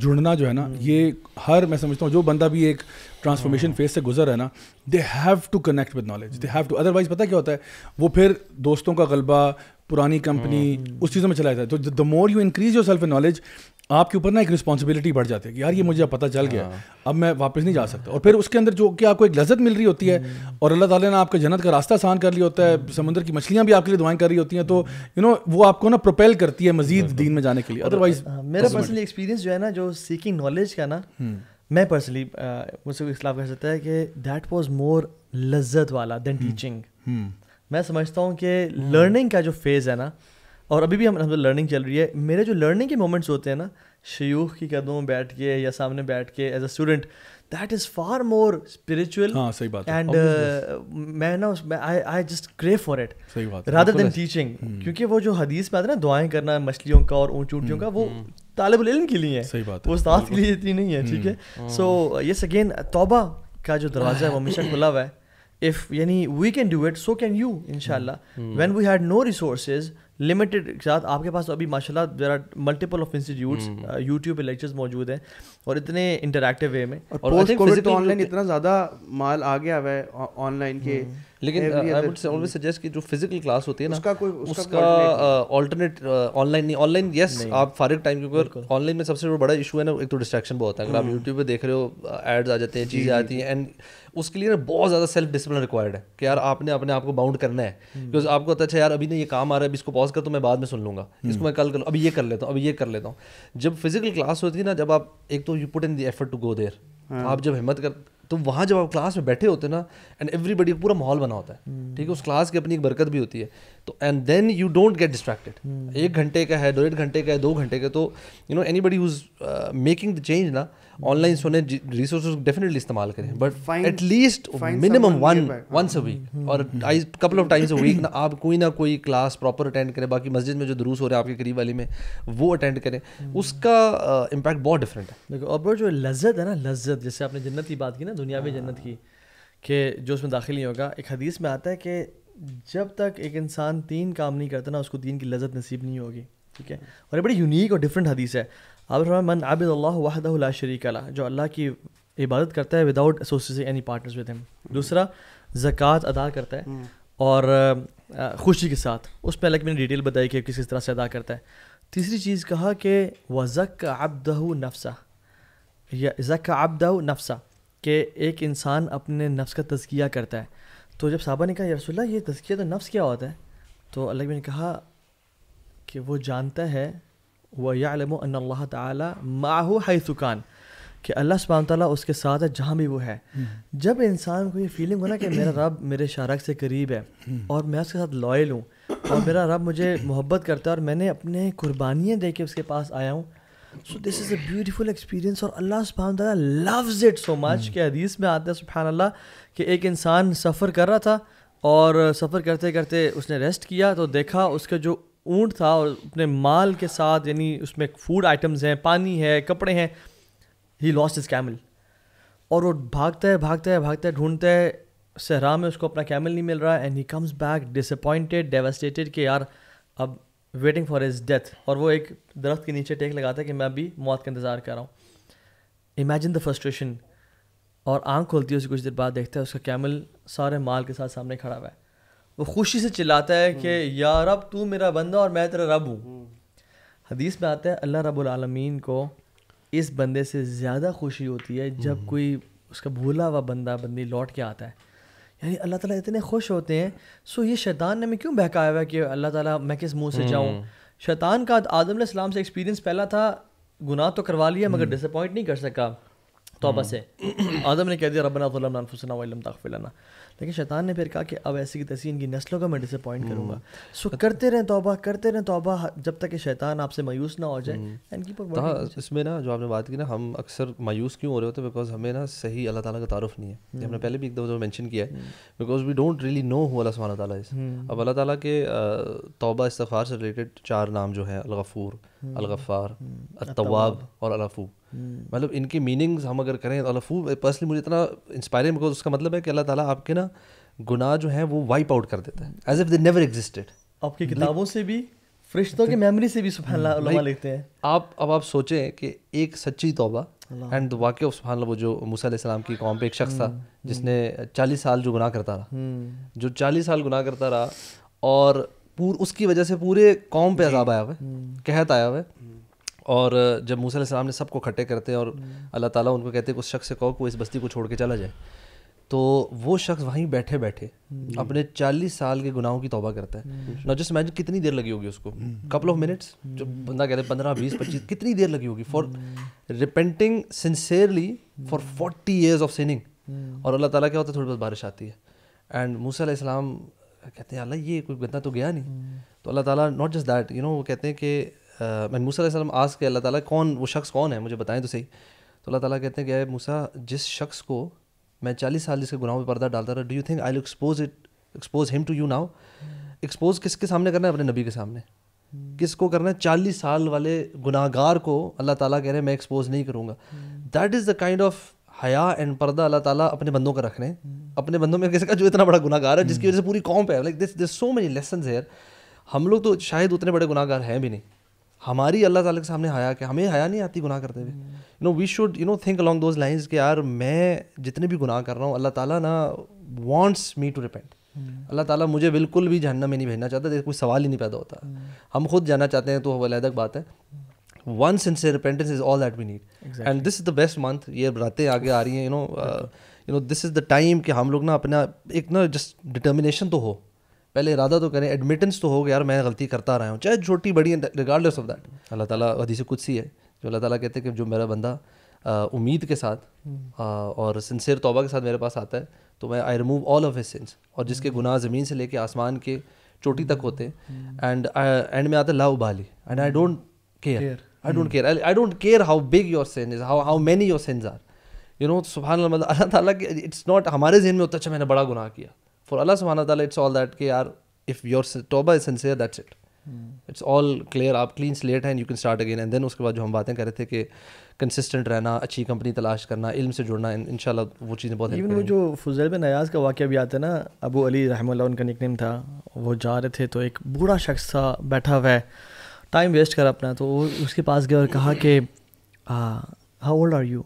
जुड़ना जो है ना हम्म। ये हर मैं समझता हूँ जो बंदा भी एक ट्रांसफॉर्मेशन हाँ। फेज से गुजर है ना they have to connect with knowledge they have to otherwise पता क्या होता है वो फिर दोस्तों का गलबा पुरानी कंपनी हाँ। उस चीज़ों में चला जाता है तो the more you increase your self knowledge आपके ऊपर ना एक रिस्पॉन्सिबिलिटी बढ़ जाती है कि यार ये मुझे पता चल गया हाँ। अब मैं वापस नहीं जा सकता और फिर उसके अंदर जो कि आपको एक लजत मिल रही होती है और अल्लाह ताला ने आपके जन्नत का रास्ता आसान कर लिया होता है समुद्र की मछलियाँ भी आपके लिए दुआएं कर रही होती हैं तो यू नो वो आपको ना प्रोपेल करती है मजीद दीन में जाने के लिए अदरवाइज हाँ, मेरा पर्सनली एक्सपीरियंस जो है ना जो सीकिंग नॉलेज का ना हम्म। मैं पर्सनली मुझसे इख्लाफ कह सकता है कि दैट वॉज मोर लज्जत वाला देन टीचिंग हम्म। हम्म। मैं समझता हूँ कि लर्निंग का जो फेज़ है ना और अभी भी हम लर्निंग चल रही है मेरे जो लर्निंग के मोमेंट्स होते हैं ना शयूख की कदमों में बैठ के या सामने बैठ के as a student that is far more spiritual सही बात एंड uh, मैं ना I I just cry for it सही बात रादर देन टीचिंग क्योंकि वो जो हदीस में आते हैं ना दुआएं करना मछलियों का और ऊँच ऊँचियों का वो हम्म। तालब इलम के लिए है सही बात वो उस्ताद के लिए इतनी नहीं है ठीक है सो यस अगेन तोबा का जो दरवाज़ा है वो हमेशा खुला हुआ है इफ़ यानी we can do it so can you in when we had no resources limited के साथ आपके पास तो अभी माशाल्लाह there are multiple of institutes YouTube पे लेक्चर्स मौजूद हैं और इतने इंटरेक्टिव वे में और पोस्ट कोविड तो ऑनलाइन इतना ज़्यादा माल आ गया है ऑनलाइन के हम्म। लेकिन आई वुड ऑलवेज सजेस्ट कि जो फिजिकल क्लास होती है ना उसका कोई उसका अल्टरनेट ऑनलाइन uh, नहीं ऑनलाइन uh, यस आप फारिग टाइम के ऊपर ऑनलाइन में सबसे बड़ा इशू है ना एक तो डिस्ट्रैक्शन बहुत है अगर आप हम्म। YouTube पे देख रहे हो एड्स uh, आ जाते हैं चीज़ें आती हैं एंड उसके लिए ना बहुत ज़्यादा सेल्फ डिसिप्लिन रिक्वायर्ड है कि यार आपने अपने आप को बाउंड करना है बिकॉज हम्म। आपको पता है अच्छा यार अभी ना ये काम आ रहा है अभी इसको पॉज कर तो मैं बाद में सुन लूंगा इसको मैं कल कर अभी ये कर लेता हूँ अभी ये कर लेता हूँ जब फिजिकल क्लास होती है ना जब आप एक तो तो you put in the effort to go there आप जब हिम्मत कर तो वहाँ जब आप क्लास में बैठे होते ना एंड एवरीबडी पूरा माहौल बना होता है हम्म। ठीक है उस क्लास की अपनी एक बरकत भी होती है तो and then you don't get distracted एक घंटे का है डेढ़ घंटे का है दो घंटे का तो you know anybody making the change ना ऑनलाइन सुने रिसोर्स डेफिनेटली इस्तेमाल करें but at least minimum one once a week और couple of times a week ना आप कोई ना कोई क्लास प्रॉपर अटेंड करें बाकी मस्जिद में जो दरूस हो रहे हैं आपके करीब वाली में वो अटेंड करें उसका इम्पैक्ट uh, बहुत डिफरेंट है देखो अब जो लज्जत है ना लज्जत जैसे आपने जन्नत की बात की ना दुनियावी हाँ। जन्नत की कि जो उसमें दाखिल नहीं होगा एक हदीस में आता है कि जब तक एक इंसान तीन काम नहीं करता ना उसको दीन की लज्जत नसीब नहीं होगी ठीक है और ये बड़ी यूनिक और डिफरेंट हदीस है आप मन आबिद अल्लाह वाहद ला शरीक अला जो अल्लाह की इबादत करता है without association any partners with him दूसरा जक़ात अदा करता है हम्म। और खुशी के साथ उस पर अलग मैंने डिटेल बताई कि किस किस तरह से अदा करता है तीसरी चीज़ कहा कि वज़क आबदहू नफसा या ज़क आबदहू नफसा कि एक इंसान अपने नफ्स का तजकिया करता है तो जब साहबा ने कहा रसोल्ला ये तजकिया तो नफ्स क्या होता है तो अलग मैंने कहा कि वो जानता है वालमो अल्लाह ताहू हैसुकान कि अल्लाह सुबह तला उसके साथ है जहाँ भी वो है जब इंसान को ये फीलिंग हो ना कि मेरा रब मेरे शारक से करीब है और मैं उसके साथ लॉयल हूँ और मेरा रब मुझे मोहब्बत करता है और मैंने अपने कुर्बानियाँ दे के उसके पास आया हूँ so this is a beautiful experience और अल्लाह सुबहान तला लव्ज इट सो मच के हदीस में आता हैं सुबहान अल्लाह कि एक इंसान सफ़र कर रहा था और सफ़र करते करते उसने रेस्ट किया तो देखा उसका जो ऊँट था और अपने माल के साथ यानी उसमें फूड आइटम्स हैं पानी है कपड़े हैं ही लॉस्ट इज कैमल और वो भागता है भागता है भागता है ढूंढता है सहरा में उसको अपना कैमल नहीं मिल रहा है and he comes back disappointed devastated कि यार अब वेटिंग फॉर इज डेथ और वो एक दरख्त के नीचे टेक लगाता है कि मैं अभी मौत का इंतज़ार कर रहा हूँ इमेजिन द फ्रस्ट्रेशन और आँख खोलती है उसे कुछ देर बाद देखता है उसका कैमल सारे माल के साथ सामने खड़ा हुआ है वो खुशी से चिल्लाता है कि हम्म। या रब तू मेरा बंदा और मैं तेरा रब हूँ हम्म। हदीस में आता है अल्लाह रब्बुल आलमीन को इस बंदे से ज़्यादा खुशी होती है जब हम्म। कोई उसका भूला हुआ बंदा बंदी लौट के आता है यानी अल्लाह ताला इतने खुश होते हैं सो ये शैतान ने हमें क्यों बहकाया हुआ कि अल्लाह ताला मैं किस मुंह से जाऊँ शैतान का आदम सलाम से एक्सपीरियंस पहला था गुनाह तो करवा लिया मगर डिसअपॉइंट नहीं कर सका तोबा से हम्म। आदम ने कह दिया रबना वलम अनफुसना वम तगफिर लेकिन शैतान ने फिर कहा कि अब ऐसी की तैसी इनकी नस्लों का मैं डिसअपॉइंट हम्म। करूंगा सो करते रहें तोबा करते रहें तोबा जब तक कि शैतान आपसे मायूस ना हो जाए हम्म। हाँ, इसमें ना जो आपने बात की ना हम अक्सर मायूस क्यों हो रहे होते हैं बिकॉज हमें ना सही अल्लाह ताला का तारुफ नहीं है हमने पहले भी एक दफ़ा मैंशन किया है because we don't really know who Allah सुबह तला अब अल्लाह ताला के तोबा इस्तफार से रिलेटेड चार नाम जो है अलगफूर अलगफ़ार अतवाब और अलफू मतलब इनकी मीनिंग्स हम अगर करें अलफू पर्सनली मुझे इतना इंस्पायर बिकॉज उसका मतलब है कि अल्लाह ताला आपके ना गुनाह जो है वो वाइप आउट कर देता है as if they never existed आपकी किताबों से भी फरिश्तों की मेमोरी से भी सुबह hmm. लिखते हैं आप अब आप सोचें कि एक सच्ची तोबा एंड वाक़ सुबहान वो जो मूसा सलाम की कॉम पे एक शख्स था hmm. Hmm. जिसने चालीस साल जो गुनाह करता रहा जो चालीस साल गुनाह करता रहा और पूर उसकी वजह से पूरे कॉम पे अजाब आया हुआ है कहत आया हुआ है और जब मूसा सलाम ने सबको इकट्ठे करते हैं और हम्म। अल्लाह ताला उनको कहते हैं उस शख्स से कहो कि वो इस बस्ती को छोड़ के चला जाए तो वो शख्स वहीं बैठे बैठे हम्म। अपने चालीस साल के गुनाहों की तोबा करता है ना जस्ट इमेजिन कितनी देर लगी होगी उसको कपल ऑफ मिनट्स जो हम्म। बंदा कहते हैं पंद्रह बीस पच्चीस कितनी देर लगी होगी for repenting sincerely for forty years of sinning और अल्लाह ताला क्या होता है थोड़ी बहुत बारिश आती है एंड मूसा कहते हैं अल्लाह ये कोई गंदा तो गया नहीं तो अल्लाह ताला not just that you know वो कहते हैं कि मैंने मूसा सलम आज के अल्लाह ताला कौन वो शख्स कौन है मुझे बताएं तो सही तो अल्लाह ताला कहते हैं कि मूसा जिस शख्स को मैं चालीस साल जिसके गुनाहों पर पर्दा डालता रहा do you think I expose it expose him to you now expose किसके सामने करना है अपने नबी के सामने किसको करना है चालीस साल वाले गुनाहगार को अल्लाह ताला कह रहे हैं मैं एक्सपोज नहीं करूँगा that is the kind of हया एंड पर्दा अल्लाह ताला अपने बंदों का रख रहे हैं अपने बंदों में का जो इतना बड़ा गुनागार है जिसकी वजह से पूरी कॉम पे like this this so many lesson here हम लोग तो शायद उतने बड़े गुनागार हैं भी नहीं हमारी अल्लाह ताला के सामने हया क्या हमें हया नहीं आती गुनाह करते हुए you know we should you know think along those lines कि यार मैं जितने भी गुनाह कर रहा हूँ अल्लाह ताला ना wants me to repent Allah ताला मुझे बिल्कुल भी जहन्नम में नहीं भेजना चाहता कोई सवाल ही नहीं पैदा होता हम खुद जाना चाहते हैं तो वलहदक बात है one sincere repentance is all that we need and this is the best month ये रातें आगे आ रही हैं you know you know this is the time कि हम लोग ना अपना एक ना जस्ट डिटर्मिनेशन तो हो पहले इरादा तो करें एडमिटेंस तो हो गया यार मैं गलती करता रहा हूँ चाहे छोटी बड़ी रिगार्डलेस ऑफ दैट अल्लाह ताला से कुछ सी है जो अल्लाह ताला कहते हैं कि जो मेरा बंदा उम्मीद के साथ आ, और सिंसेर तौबा के साथ मेरे पास आता है तो मैं I remove all of his sins और जिसके hmm. गुनाह ज़मीन से लेके आसमान के चोटी तक hmm. होते एंड एंड hmm. में आता ला उबाली and I don't care I don't care I don't care how big your sin is how how many your sins are you know सुबह मतलब अल्लाह ताला के इट्स नॉट हमारे जहन में होता अच्छा मैंने बड़ा गुनाह किया फॉर Allah subhanahu wa it's all that के आर इफ योर टोबा is is that's it it's all clear आप क्लीन स्लेट हैं you can start again and then उसके बाद जो हम बातें कर रहे थे कि कंसिस्टेंट रहना अच्छी कंपनी तलाश करना इल्म से जुड़ना इन वो चीज़ें बहुत इवन वो जो फजैल बिन नयाज का वाक्य भी आता है ना अबू अली रहम उनका निकनेम था वो जा रहे थे तो एक बूढ़ा शख्स था बैठा हुआ है टाइम वेस्ट कर अपना तो वो उसके पास गया और कहा कि हाउ ओल्ड आर यू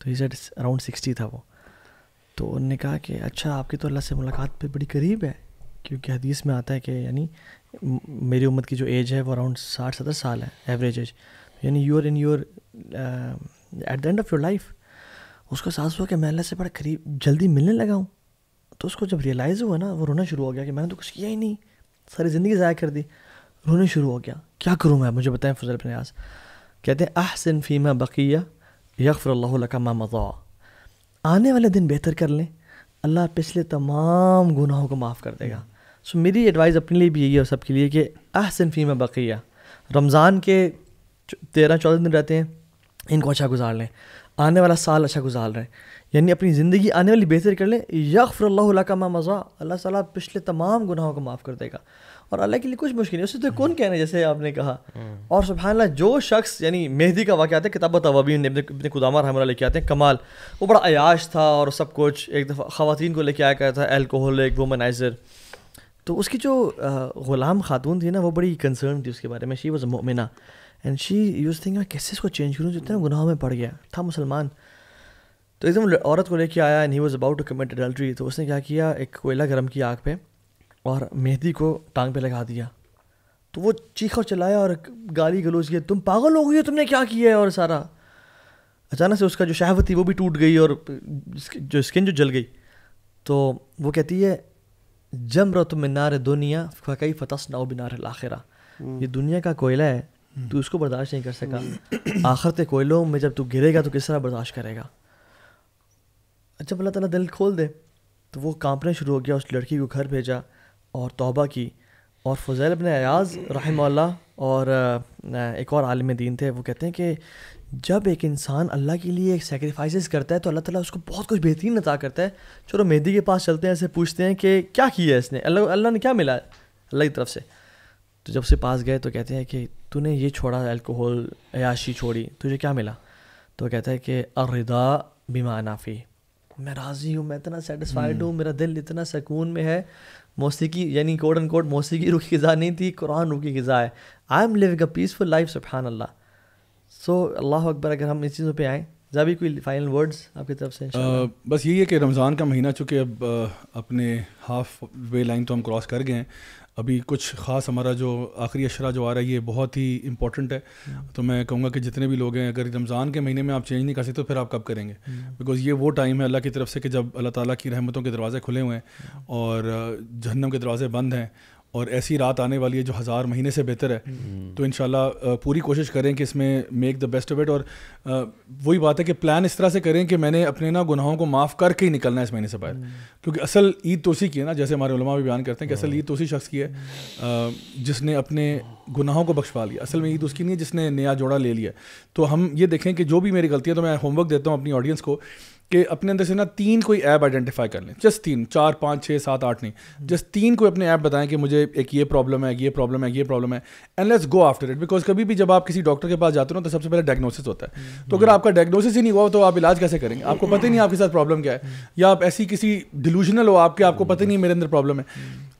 तो ही सेट अराउंड सिक्सटी था वो तो उन्होंने कहा कि अच्छा आपकी तो अल्लाह से मुलाकात पे बड़ी करीब है क्योंकि हदीस में आता है कि यानी मेरी उम्र की जो एज है वो अराउंड साठ सत्तर साल है एवरेज एज तो यानी you're in your at the end of your life उसको साहस हुआ कि मैं अल्लाह से बड़ा करीब जल्दी मिलने लगा हूँ तो उसको जब रियलाइज़ हुआ ना वो रोना शुरू हो गया कि मैंने तो कुछ किया ही नहीं सारी ज़िंदगी ज़ाया कर दी रोने शुरू हो गया क्या करूँ मैं मुझे बताएं फजल अपने कहते हैं अहसिन फ़ीमा बकिया यकफ़र का मा मज़ा आने वाले दिन बेहतर कर लें अल्लाह पिछले तमाम गुनाहों को माफ़ कर देगा सो so, मेरी एडवाइस अपने लिए भी यही है और सबके लिए कि अहसन फ़ी में बकिया रमज़ान के तेरह चौदह दिन रहते हैं इनको अच्छा गुजार लें आने वाला साल अच्छा गुजार हैं यानी अपनी ज़िंदगी आने वाली बेहतर कर लें यकफ़र का मा मज़ा अल्लाह ताला पिछले तमाम गुनाहों को माफ़ कर देगा और अल्लाह के लिए कुछ मुश्किल नहीं उससे तो कौन हम्म। कहना है जैसे आपने कहा हम्म। और सुबह जो शख्स यानी मेहदी का वाक़ है किताब तवाबीन अपने खुदामा रहमरा लेके आते हैं कमाल वो बड़ा अयाश था और सब कुछ एक दफ़ा ख़वान को लेके आया गया था एल्कोहल एक वुमेनाइज़र तो उसकी जो ग़ुलाम खातून थी ना वो बड़ी कंसर्न थी उसके बारे में शी वॉज मोमिना एंड शी यूज थिंग मैं कैसे इसको चेंज करूँ जितना गुनाहों में पड़ गया था मुसलमान तो एकदम औरत को लेके आया and he was about to commit adultery तो उसने क्या किया एक कोयला गर्म की आग पे और मेहदी को टांग पे लगा दिया तो वो चीखा चलाया और गाली गलोच किया तुम पागल हो गई हो तुमने क्या किया है और सारा अचानक से उसका जो शहवत थी वो भी टूट गई और जो स्किन जो जल गई तो वो कहती है जम रहो तुम मिनार दुनिया फकई फतस नाओ बिनार आखिरा ये हम्म। दुनिया का कोयला है हम्म। तू उसको बर्दाश्त नहीं कर सका हम्म। आखिर ते कोयलों में जब तू गिरेगा तो किस तरह बर्दाश्त करेगा अच्छा अल्लाह ताला दिल खोल दे तो वो कांपने शुरू हो गया उस लड़की को घर भेजा और तोबा की और फजैल अपने अयाज़ रही और एक और आलम दीन थे वो कहते हैं कि जब एक इंसान अल्लाह के लिए एक सेक्रीफाइस करता है तो अल्लाह ताला उसको बहुत कुछ बेहतरीन अता करता है चलो मेहदी के पास चलते हैं ऐसे पूछते हैं कि क्या किया है इसने अल्लाह अल्लाह ने क्या मिला है अल्लाह की तरफ से तो जब उसके पास गए तो कहते हैं कि तूने ये छोड़ा अल्कोहल अयाशी छोड़ी तुझे क्या मिला तो कहता है कि अरदा बीमा नाफ़ी मैं राज़ी हूँ मैं इतना सेटिसफाइड हम्म। हूँ मेरा दिल इतना सकून में है मौसीकी यानी कोट एंड कोट मौसीकी रूह ग़ज़ा नहीं थी कुरान रूह की ग़ज़ा है I am living a peaceful life सुबहान अल्लाह सो अल्लाह अकबर अगर हम इस चीज़ों पे आएँ भी कोई फाइनल वर्ड्स आपकी तरफ से आ, बस यही है कि रमज़ान का महीना चूँकि अब अपने हाफ वे लाइन तो हम क्रॉस कर गए हैं अभी कुछ ख़ास हमारा जो आखिरी अशरा जो आ रहा है ये बहुत ही इंपॉर्टेंट है हम्म। तो मैं कहूँगा कि जितने भी लोग हैं अगर रमज़ान के महीने में आप चेंज नहीं कर सकते तो फिर आप कब करेंगे बिकॉज़ हम्म। ये वो टाइम है अल्लाह की तरफ से कि जब अल्लाह ताला की रहमतों के दरवाज़े खुले हुए हैं हम्म। और जहन्नम के दरवाज़े बंद हैं और ऐसी रात आने वाली है जो हज़ार महीने से बेहतर है हम्म। तो इन पूरी कोशिश करें कि इसमें make the best of it और वही बात है कि प्लान इस तरह से करें कि मैंने अपने ना गुनाहों को माफ़ करके ही निकलना है इस महीने से बाहर हम्म। क्योंकि असल ईद तो उसी की है ना जैसे हमारे भी बयान करते हैं कि असल हाँ। ईद तो उसी शख्स की है हम्म। जिसने अपने गुनाहों को बख्शवा लिया असल में ईद उसकी नहीं है जिसने नया जोड़ा ले लिया तो हम ये देखें कि जो भी मेरी गलती है तो मैं होमवर्क देता हूँ अपनी ऑडियंस को कि अपने अंदर से ना तीन कोई ऐप आइडेंटिफाई कर लें जस्ट तीन चार पाँच छः सात आठ नहीं जस्ट तीन कोई अपने ऐप बताएं कि मुझे एक ये प्रॉब्लम है ये प्रॉब्लम है ये प्रॉब्लम है and let's go after it because कभी भी जब आप किसी डॉक्टर के पास जाते हो ना तो सबसे पहले डायग्नोसिस होता है तो अगर आपका डायग्नोसिस ही नहीं हुआ तो आप इलाज कैसे करेंगे आपको पता ही नहीं आपके साथ प्रॉब्लम क्या है या आप ऐसी किसी डिलूजनल हो आपके आपको पता ही नहीं मेरे अंदर प्रॉब्लम है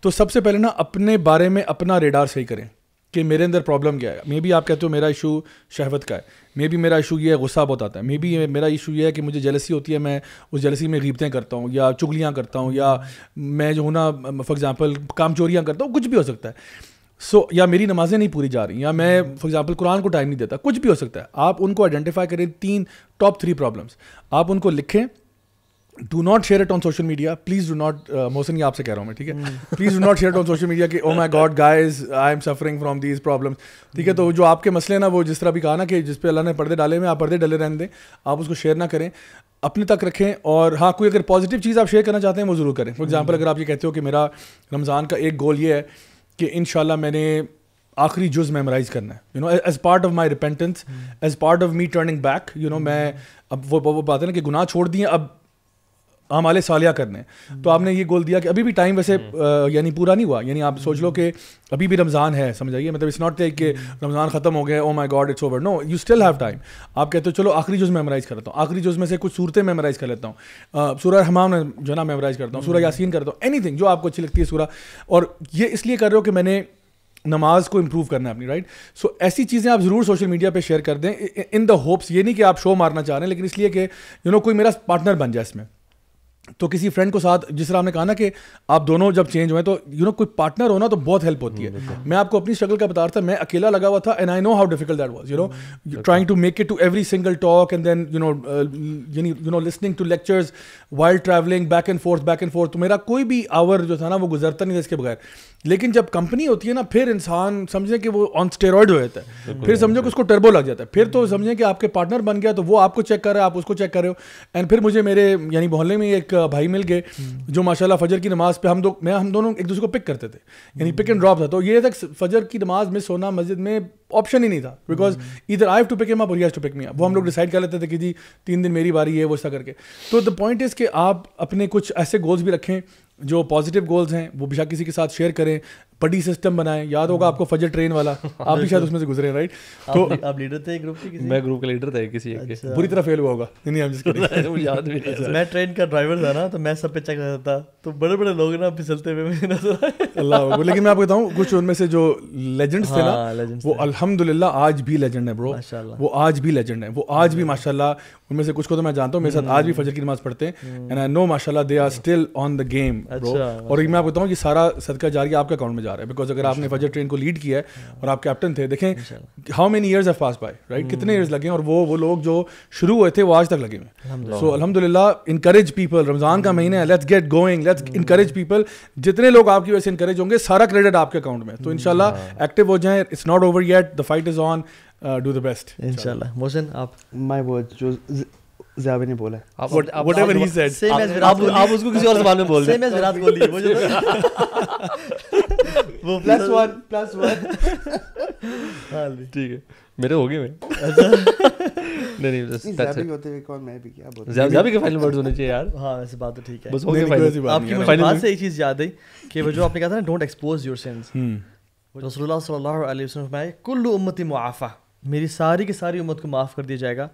तो सबसे पहले ना अपने बारे में अपना रेडार सही करें कि मेरे अंदर प्रॉब्लम क्या है मे बी आप कहते हो मेरा इशू शहवत का है मे बी मेरा इशू ये है गुस्सा बहुत आता है मे बी मेरा इशू ये है कि मुझे जलसी होती है मैं उस जलसी में गीबतें करता हूँ या चुगलियाँ करता हूँ या मैं जो हूँ ना फॉर एग्ज़ाम्पल काम चोरियाँ करता हूँ कुछ भी हो सकता है सो so, या मेरी नमाज़ें नहीं पूरी जा रही या मैं फॉर एग्ज़ाम्पल कुरान को टाइम नहीं देता कुछ भी हो सकता है आप उनको आइडेंटिफाई करें तीन टॉप थ्री प्रॉब्लम्स आप उनको लिखें do not share it on social media please do not Mohsin ये आपसे कह रहा हूँ मैं ठीक है please do not share it on social media कि oh my God guys I am suffering from these problem ठीक है तो जो आपके मसले ना वो जिस तरह भी कहा ना कि जिस पे अल्लाह ने पर्दे डाले में आप पर्दे डले रहने दें आप उसको शेयर ना करें अपने तक रखें और हाँ कोई अगर पॉजिटिव चीज़ आप शेयर करना चाहते हैं वो ज़रूर करें फॉर एग्जाम्पल hmm. अगर आप ये कहते हो कि मेरा रमज़ान का एक गोल ये है कि इन मैंने आखिरी जुज मेमोराइज करना है you know as part of my repentance as part of me turning back you know मैं अब वो वो बात है ना कि गुनाह छोड़ दिए अब हम आले सालिया करने तो आपने ये गोल दिया कि अभी भी टाइम वैसे हम्म। यानी पूरा नहीं हुआ यानी आप सोच लो कि अभी भी रमज़ान है समझ आइए मतलब इट्स नॉट लाइक कि हम्म। रमज़ान ख़त्म हो गया oh my God it's over no you still have time आप कहते हो चलो आखिरी जुज़ मेमोराइज़ कर लेता हूँ आखिरी जुज़ में से कुछ सूरतें मेमोराइज़ कर लेता हूँ सूर्य हमाम जो ना मेमोराइज़ करता हूँ सूरा हम्म। यासिन करता हूँ एनी जो आपको अच्छी लगती है सूरा और ये इसलिए कर रहे हो कि मैंने नमाज को इम्प्रूव करना है अपनी राइट सो so, ऐसी चीज़ें आप ज़रूर सोशल मीडिया पे शेयर कर दें इन द होप्स ये नहीं कि आप शो मारना चाह रहे हैं लेकिन इसलिए कि यू नो कोई मेरा पार्टनर बन जाए इसमें तो किसी फ्रेंड को साथ जिस तरह आपने कहा ना कि आप दोनों जब चेंज हुए तो यू you नो know, कोई पार्टनर हो ना तो बहुत हेल्प होती है मैं आपको अपनी स्ट्रगल का बता रहा था मैं अकेला लगा हुआ था and I know how difficult that was you know trying to make it to every single talk and then you know you know listening to lectures while travelling back and forth back and forth मेरा कोई भी our जो था ना वो गुजरता नहीं था इसके बगैर लेकिन जब कंपनी होती है ना फिर इंसान समझे कि वो ऑन स्टेरॉयड हो जाता है फिर समझो कि उसको टर्बो लग जाता है फिर तो समझें कि आपके पार्टनर बन गया तो वो आपको चेक कर रहा है आप उसको चेक कर रहे हो एंड फिर मुझे मेरे यानी मोहल्ले में एक भाई मिल गए जो माशाल्लाह फजर की नमाज पे हम दो मैं हम दोनों एक दूसरे को पिक करते थे यानी पिक एंड ड्रॉप था तो ये तक फजर की नमाज मिस होना मस्जिद में ऑप्शन ही नहीं था बिकॉज इधर आई टू पिक और टू पिक मिया वो हम लोग डिसाइड कर लेते थे कि जी तीन दिन मेरी बारी है वो ऐसा करके तो द पॉइंट इज़ कि आप अपने कुछ ऐसे गोल्स भी रखें जो पॉजिटिव गोल्स हैं वो बेशक किसी के साथ शेयर करें पटी सिस्टम बनाए याद होगा आपको हाँ। फजर ट्रेन वाला (laughs) आप भी शायद उसमें से गुजरे राइट तो आप लीडर थे ग्रुप के किसी मैं ग्रुप का लीडर था किसी एक के अच्छा। बुरी तरह फेल हुआ होगा नहीं हम (laughs) जिसको याद भी नहीं अच्छा। मैं ट्रेन का ड्राइवर था ना तो मैं सब पे चेक करता था तो बड़े बड़े लोग ना फिसलते हुए मुझे नजर आए अल्लाह लेकिन मैं आपको बताऊँ कुछ उनमें से जो लेजेंड्स थे ना हाँ, वो अल्हम्दुलिल्लाह आज भी लेजेंड है ब्रो वो आज भी लेजेंड है वो आज भी माशाल्लाह उनमें से कुछ को तो मैं जानता हूँ मेरे साथ हम्म। आज भी फजर की नमाज पढ़ते हैं एंड आई नो माशाल्लाह they are still on the game और मैं आपको बताऊँ कि सारा सदका जारी आपके अकाउंट में जा रहा है बिकॉज अगर आपने फजर ट्रेन को लीड किया है और आप कैप्टन थे देखें how many years have pass by right कितने ईयर्स लगे और वो वो लोग जो शुरू हुए थे वो आज तक लगे हुए सो अलहमदिल्ला इंकरेज पीपल रमज़ान का महीना है let's get going let's encourage people जितने लोग आपकी वजह से इंकरेज होंगे सारा क्रेडिट आपके अकाउंट में तो इनशाला एक्टिव हो जाए it's not over yet the fight is on do the best इनशाला मोहसिन आप माय वर्ड जो ज़्यादा ने बोला आप whatever he said same as Virat आप उसको किसी और सवाल में बोल दें सेम एज विराट कोहली वो जो (laughs) (laughs) वो प्लस वन प्लस वन ठीक है मेरे हो गए मैं (laughs) अच्छा। नहीं नहीं बस दैट्स होते हुए कौन मैं भी क्या बोलता हूं के फाइनल वर्ड्स होने चाहिए यार हां वैसे बात तो ठीक है बस हो गया आपकी फाइनल बात से एक चीज याद आई कि वो जो आपने कहा था ना डोंट एक्सपोज योर सिंस रसूलुल्लाह सल्लल्लाहु अलैहि वसल्लम ने फरमाया कुल्लु उम्मती मुआफा मेरी सारी की सारी उम्मत को माफ कर दिया जाएगा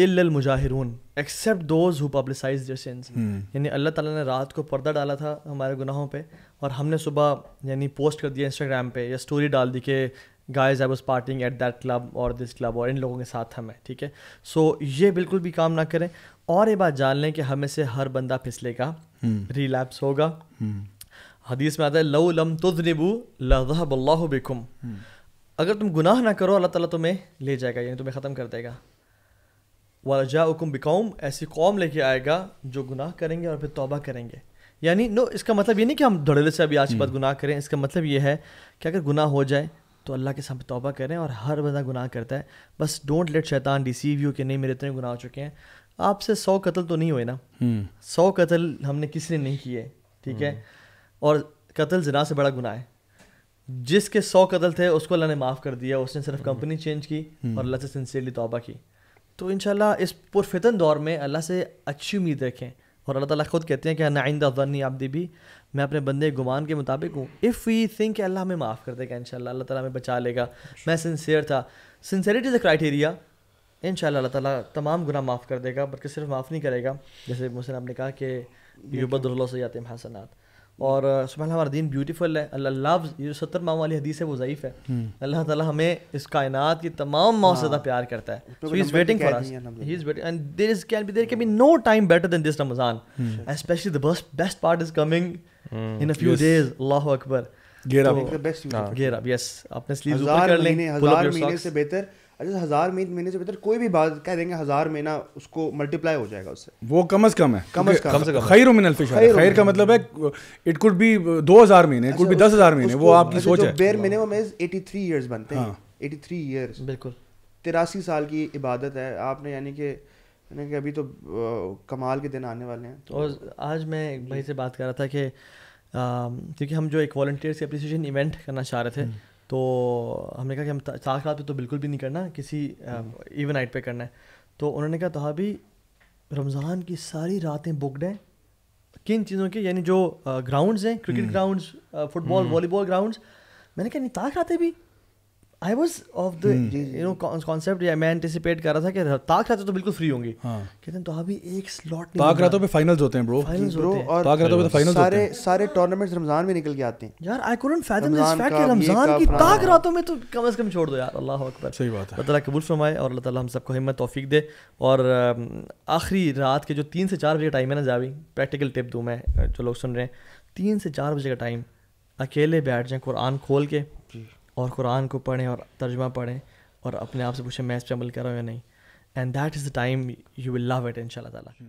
मुजाहिरून except those who publicize their sins यानी अल्लाह ताला ने रात को पर्दा डाला था हमारे गुनाहों पे और हमने सुबह यानी पोस्ट कर दिया इंस्टाग्राम पे या स्टोरी डाल दी कि guys I was partying at that club और दिस क्लब और इन लोगों के साथ हमें ठीक है सो ये बिल्कुल भी काम ना करें और ये बात जान लें कि हमें से हर बंदा फिसलेगा रिलैप्स hmm. होगा hmm. हदीस में आता है लऊ लम तुजनिबू लजहब बिकुम hmm. अगर तुम गुनाह ना करो अल्लाह ताला तुम्हें ले जाएगा यानी तुम्हें ख़त्म कर देगा वरजा हुकुम बिकौम ऐसी कौम लेके आएगा जो गुनाह करेंगे और फिर तोबा करेंगे यानी नो इसका मतलब ये नहीं कि हम धड़ेले से अभी आज के बाद हम्म। गुनाह करें इसका मतलब ये है कि अगर गुनाह हो जाए तो अल्लाह के सामने तोबा करें और हर बंदा गुनाह करता है बस डोंट लेट शैतान डिसीव यू कि नहीं मेरे इतने गुनाह हो चुके हैं आपसे सौ कत्ल तो नहीं हुए ना हम्म। सौ कत्ल हमने किसी ने नहीं किए ठीक है हम्म। और कत्ल जना से बड़ा गुनाह है जिसके सौ कत्ल थे उसको अल्लाह ने माफ़ कर दिया उसने सिर्फ कंपनी चेंज की और अल्लाह से सिंसियरली तोबा की तो इन इस पुरफितन दौर में अल्लाह से अच्छी उम्मीद रखें और अल्लाह ताला खुद कहते हैं कि नाइंदा आप दी भी मैं अपने बंदे गुमान के मुताबिक हूँ इफ़ वी थिंक अल्लाह हमें माफ़ कर देगा इन अल्लाह ताला हमें बचा लेगा मैं सिंसियर था sincerity is a criteria in Allah ताला तमाम गुना माफ़ कर देगा बल्कि सिर्फ माफ़ नहीं करेगा जैसे मुझे आपने कहा कि युबद्ला सयातम हसनात और सुबह हमारा दीन ब्यूटीफुल है अल्लाह लव ये जो सत्तर माओ वाली हदीस है वो ज़यीफ़ है हम्म। अल्लाह ताला हमें इस कायनात की तमाम माओ से ज़्यादा हाँ। प्यार करता है so he is waiting for us he is waiting and there is can be there can be no time better than this Ramzan especially the best best part is coming in a few days Allah अकबर गेरा best गेरा yes अपने sleeves ऊपर कर लें हजार महीने से बेहतर अच्छा हज़ार महीने से बेहतर कोई भी बात कह देंगे हज़ार महीना उसको मल्टीप्लाई हो जाएगा उससे वो कम अज़ कम है कम अज़ कम से कम खैर उमिन फिश खैर का मतलब है इट कुड बी दो हज़ार महीने इट कुड बी दस हज़ार महीने वो आपकी सोच है bare minimum is eighty three years बनते हैं एटी थ्री ईयर्स बिल्कुल तिरासी साल की इबादत है आपने यानी कि यानी कि अभी तो कमाल के दिन आने वाले हैं तो और आज मैं भाई से बात कर रहा था कि क्योंकि हम जो एक वॉल्टियर से अप्रिसिएशन इवेंट करना चाह रहे थे हम्म। तो हमने कहा कि हम सात रात पे तो बिल्कुल भी नहीं करना किसी इवन नाइट हम्म। पे करना है तो उन्होंने कहा तो भी रमज़ान की सारी रातें बुकड हैं किन चीज़ों के यानी जो ग्राउंड्स हैं cricket grounds football volleyball grounds मैंने कहा नहीं ताक रातें भी I was off the you know concept या मैं एंटिसिपेट कर रहा था कि ताक रातों तो बिल्कुल फ्री होंगे हाँ. कहते हैं तो अभी एक स्लॉट ताक रातों पे फाइनल्स होते हैं ब्रो फाइनल्स ब्रो और ताक रातों पे तो फाइनल्स सारे सारे टूर्नामेंट्स रमजान में निकल के आते हैं यार I couldn't fathom this fact कि रमजान की ताक रातों में तो कम से कम छोड़ दो यार अल्लाह हू अकबर सही बात है अल्लाह ताला कबूल फरमाए और अल्लाह ताला हम सबको हिम्मत तौफीक दे और आखिरी रात के जो तीन से चार बजे का टाइम है ना जावी प्रैक्टिकल टिप दूं मैं जो लोग सुन रहे हैं तीन से चार बजे का टाइम अकेले बैठ जाएं कुरान खोल के और कुरान को पढ़ें और तर्जमा पढ़ें और अपने आप से पूछें मैं इस पर अमल कर रहा हूँ या नहीं and that is the time you will love it इन शाला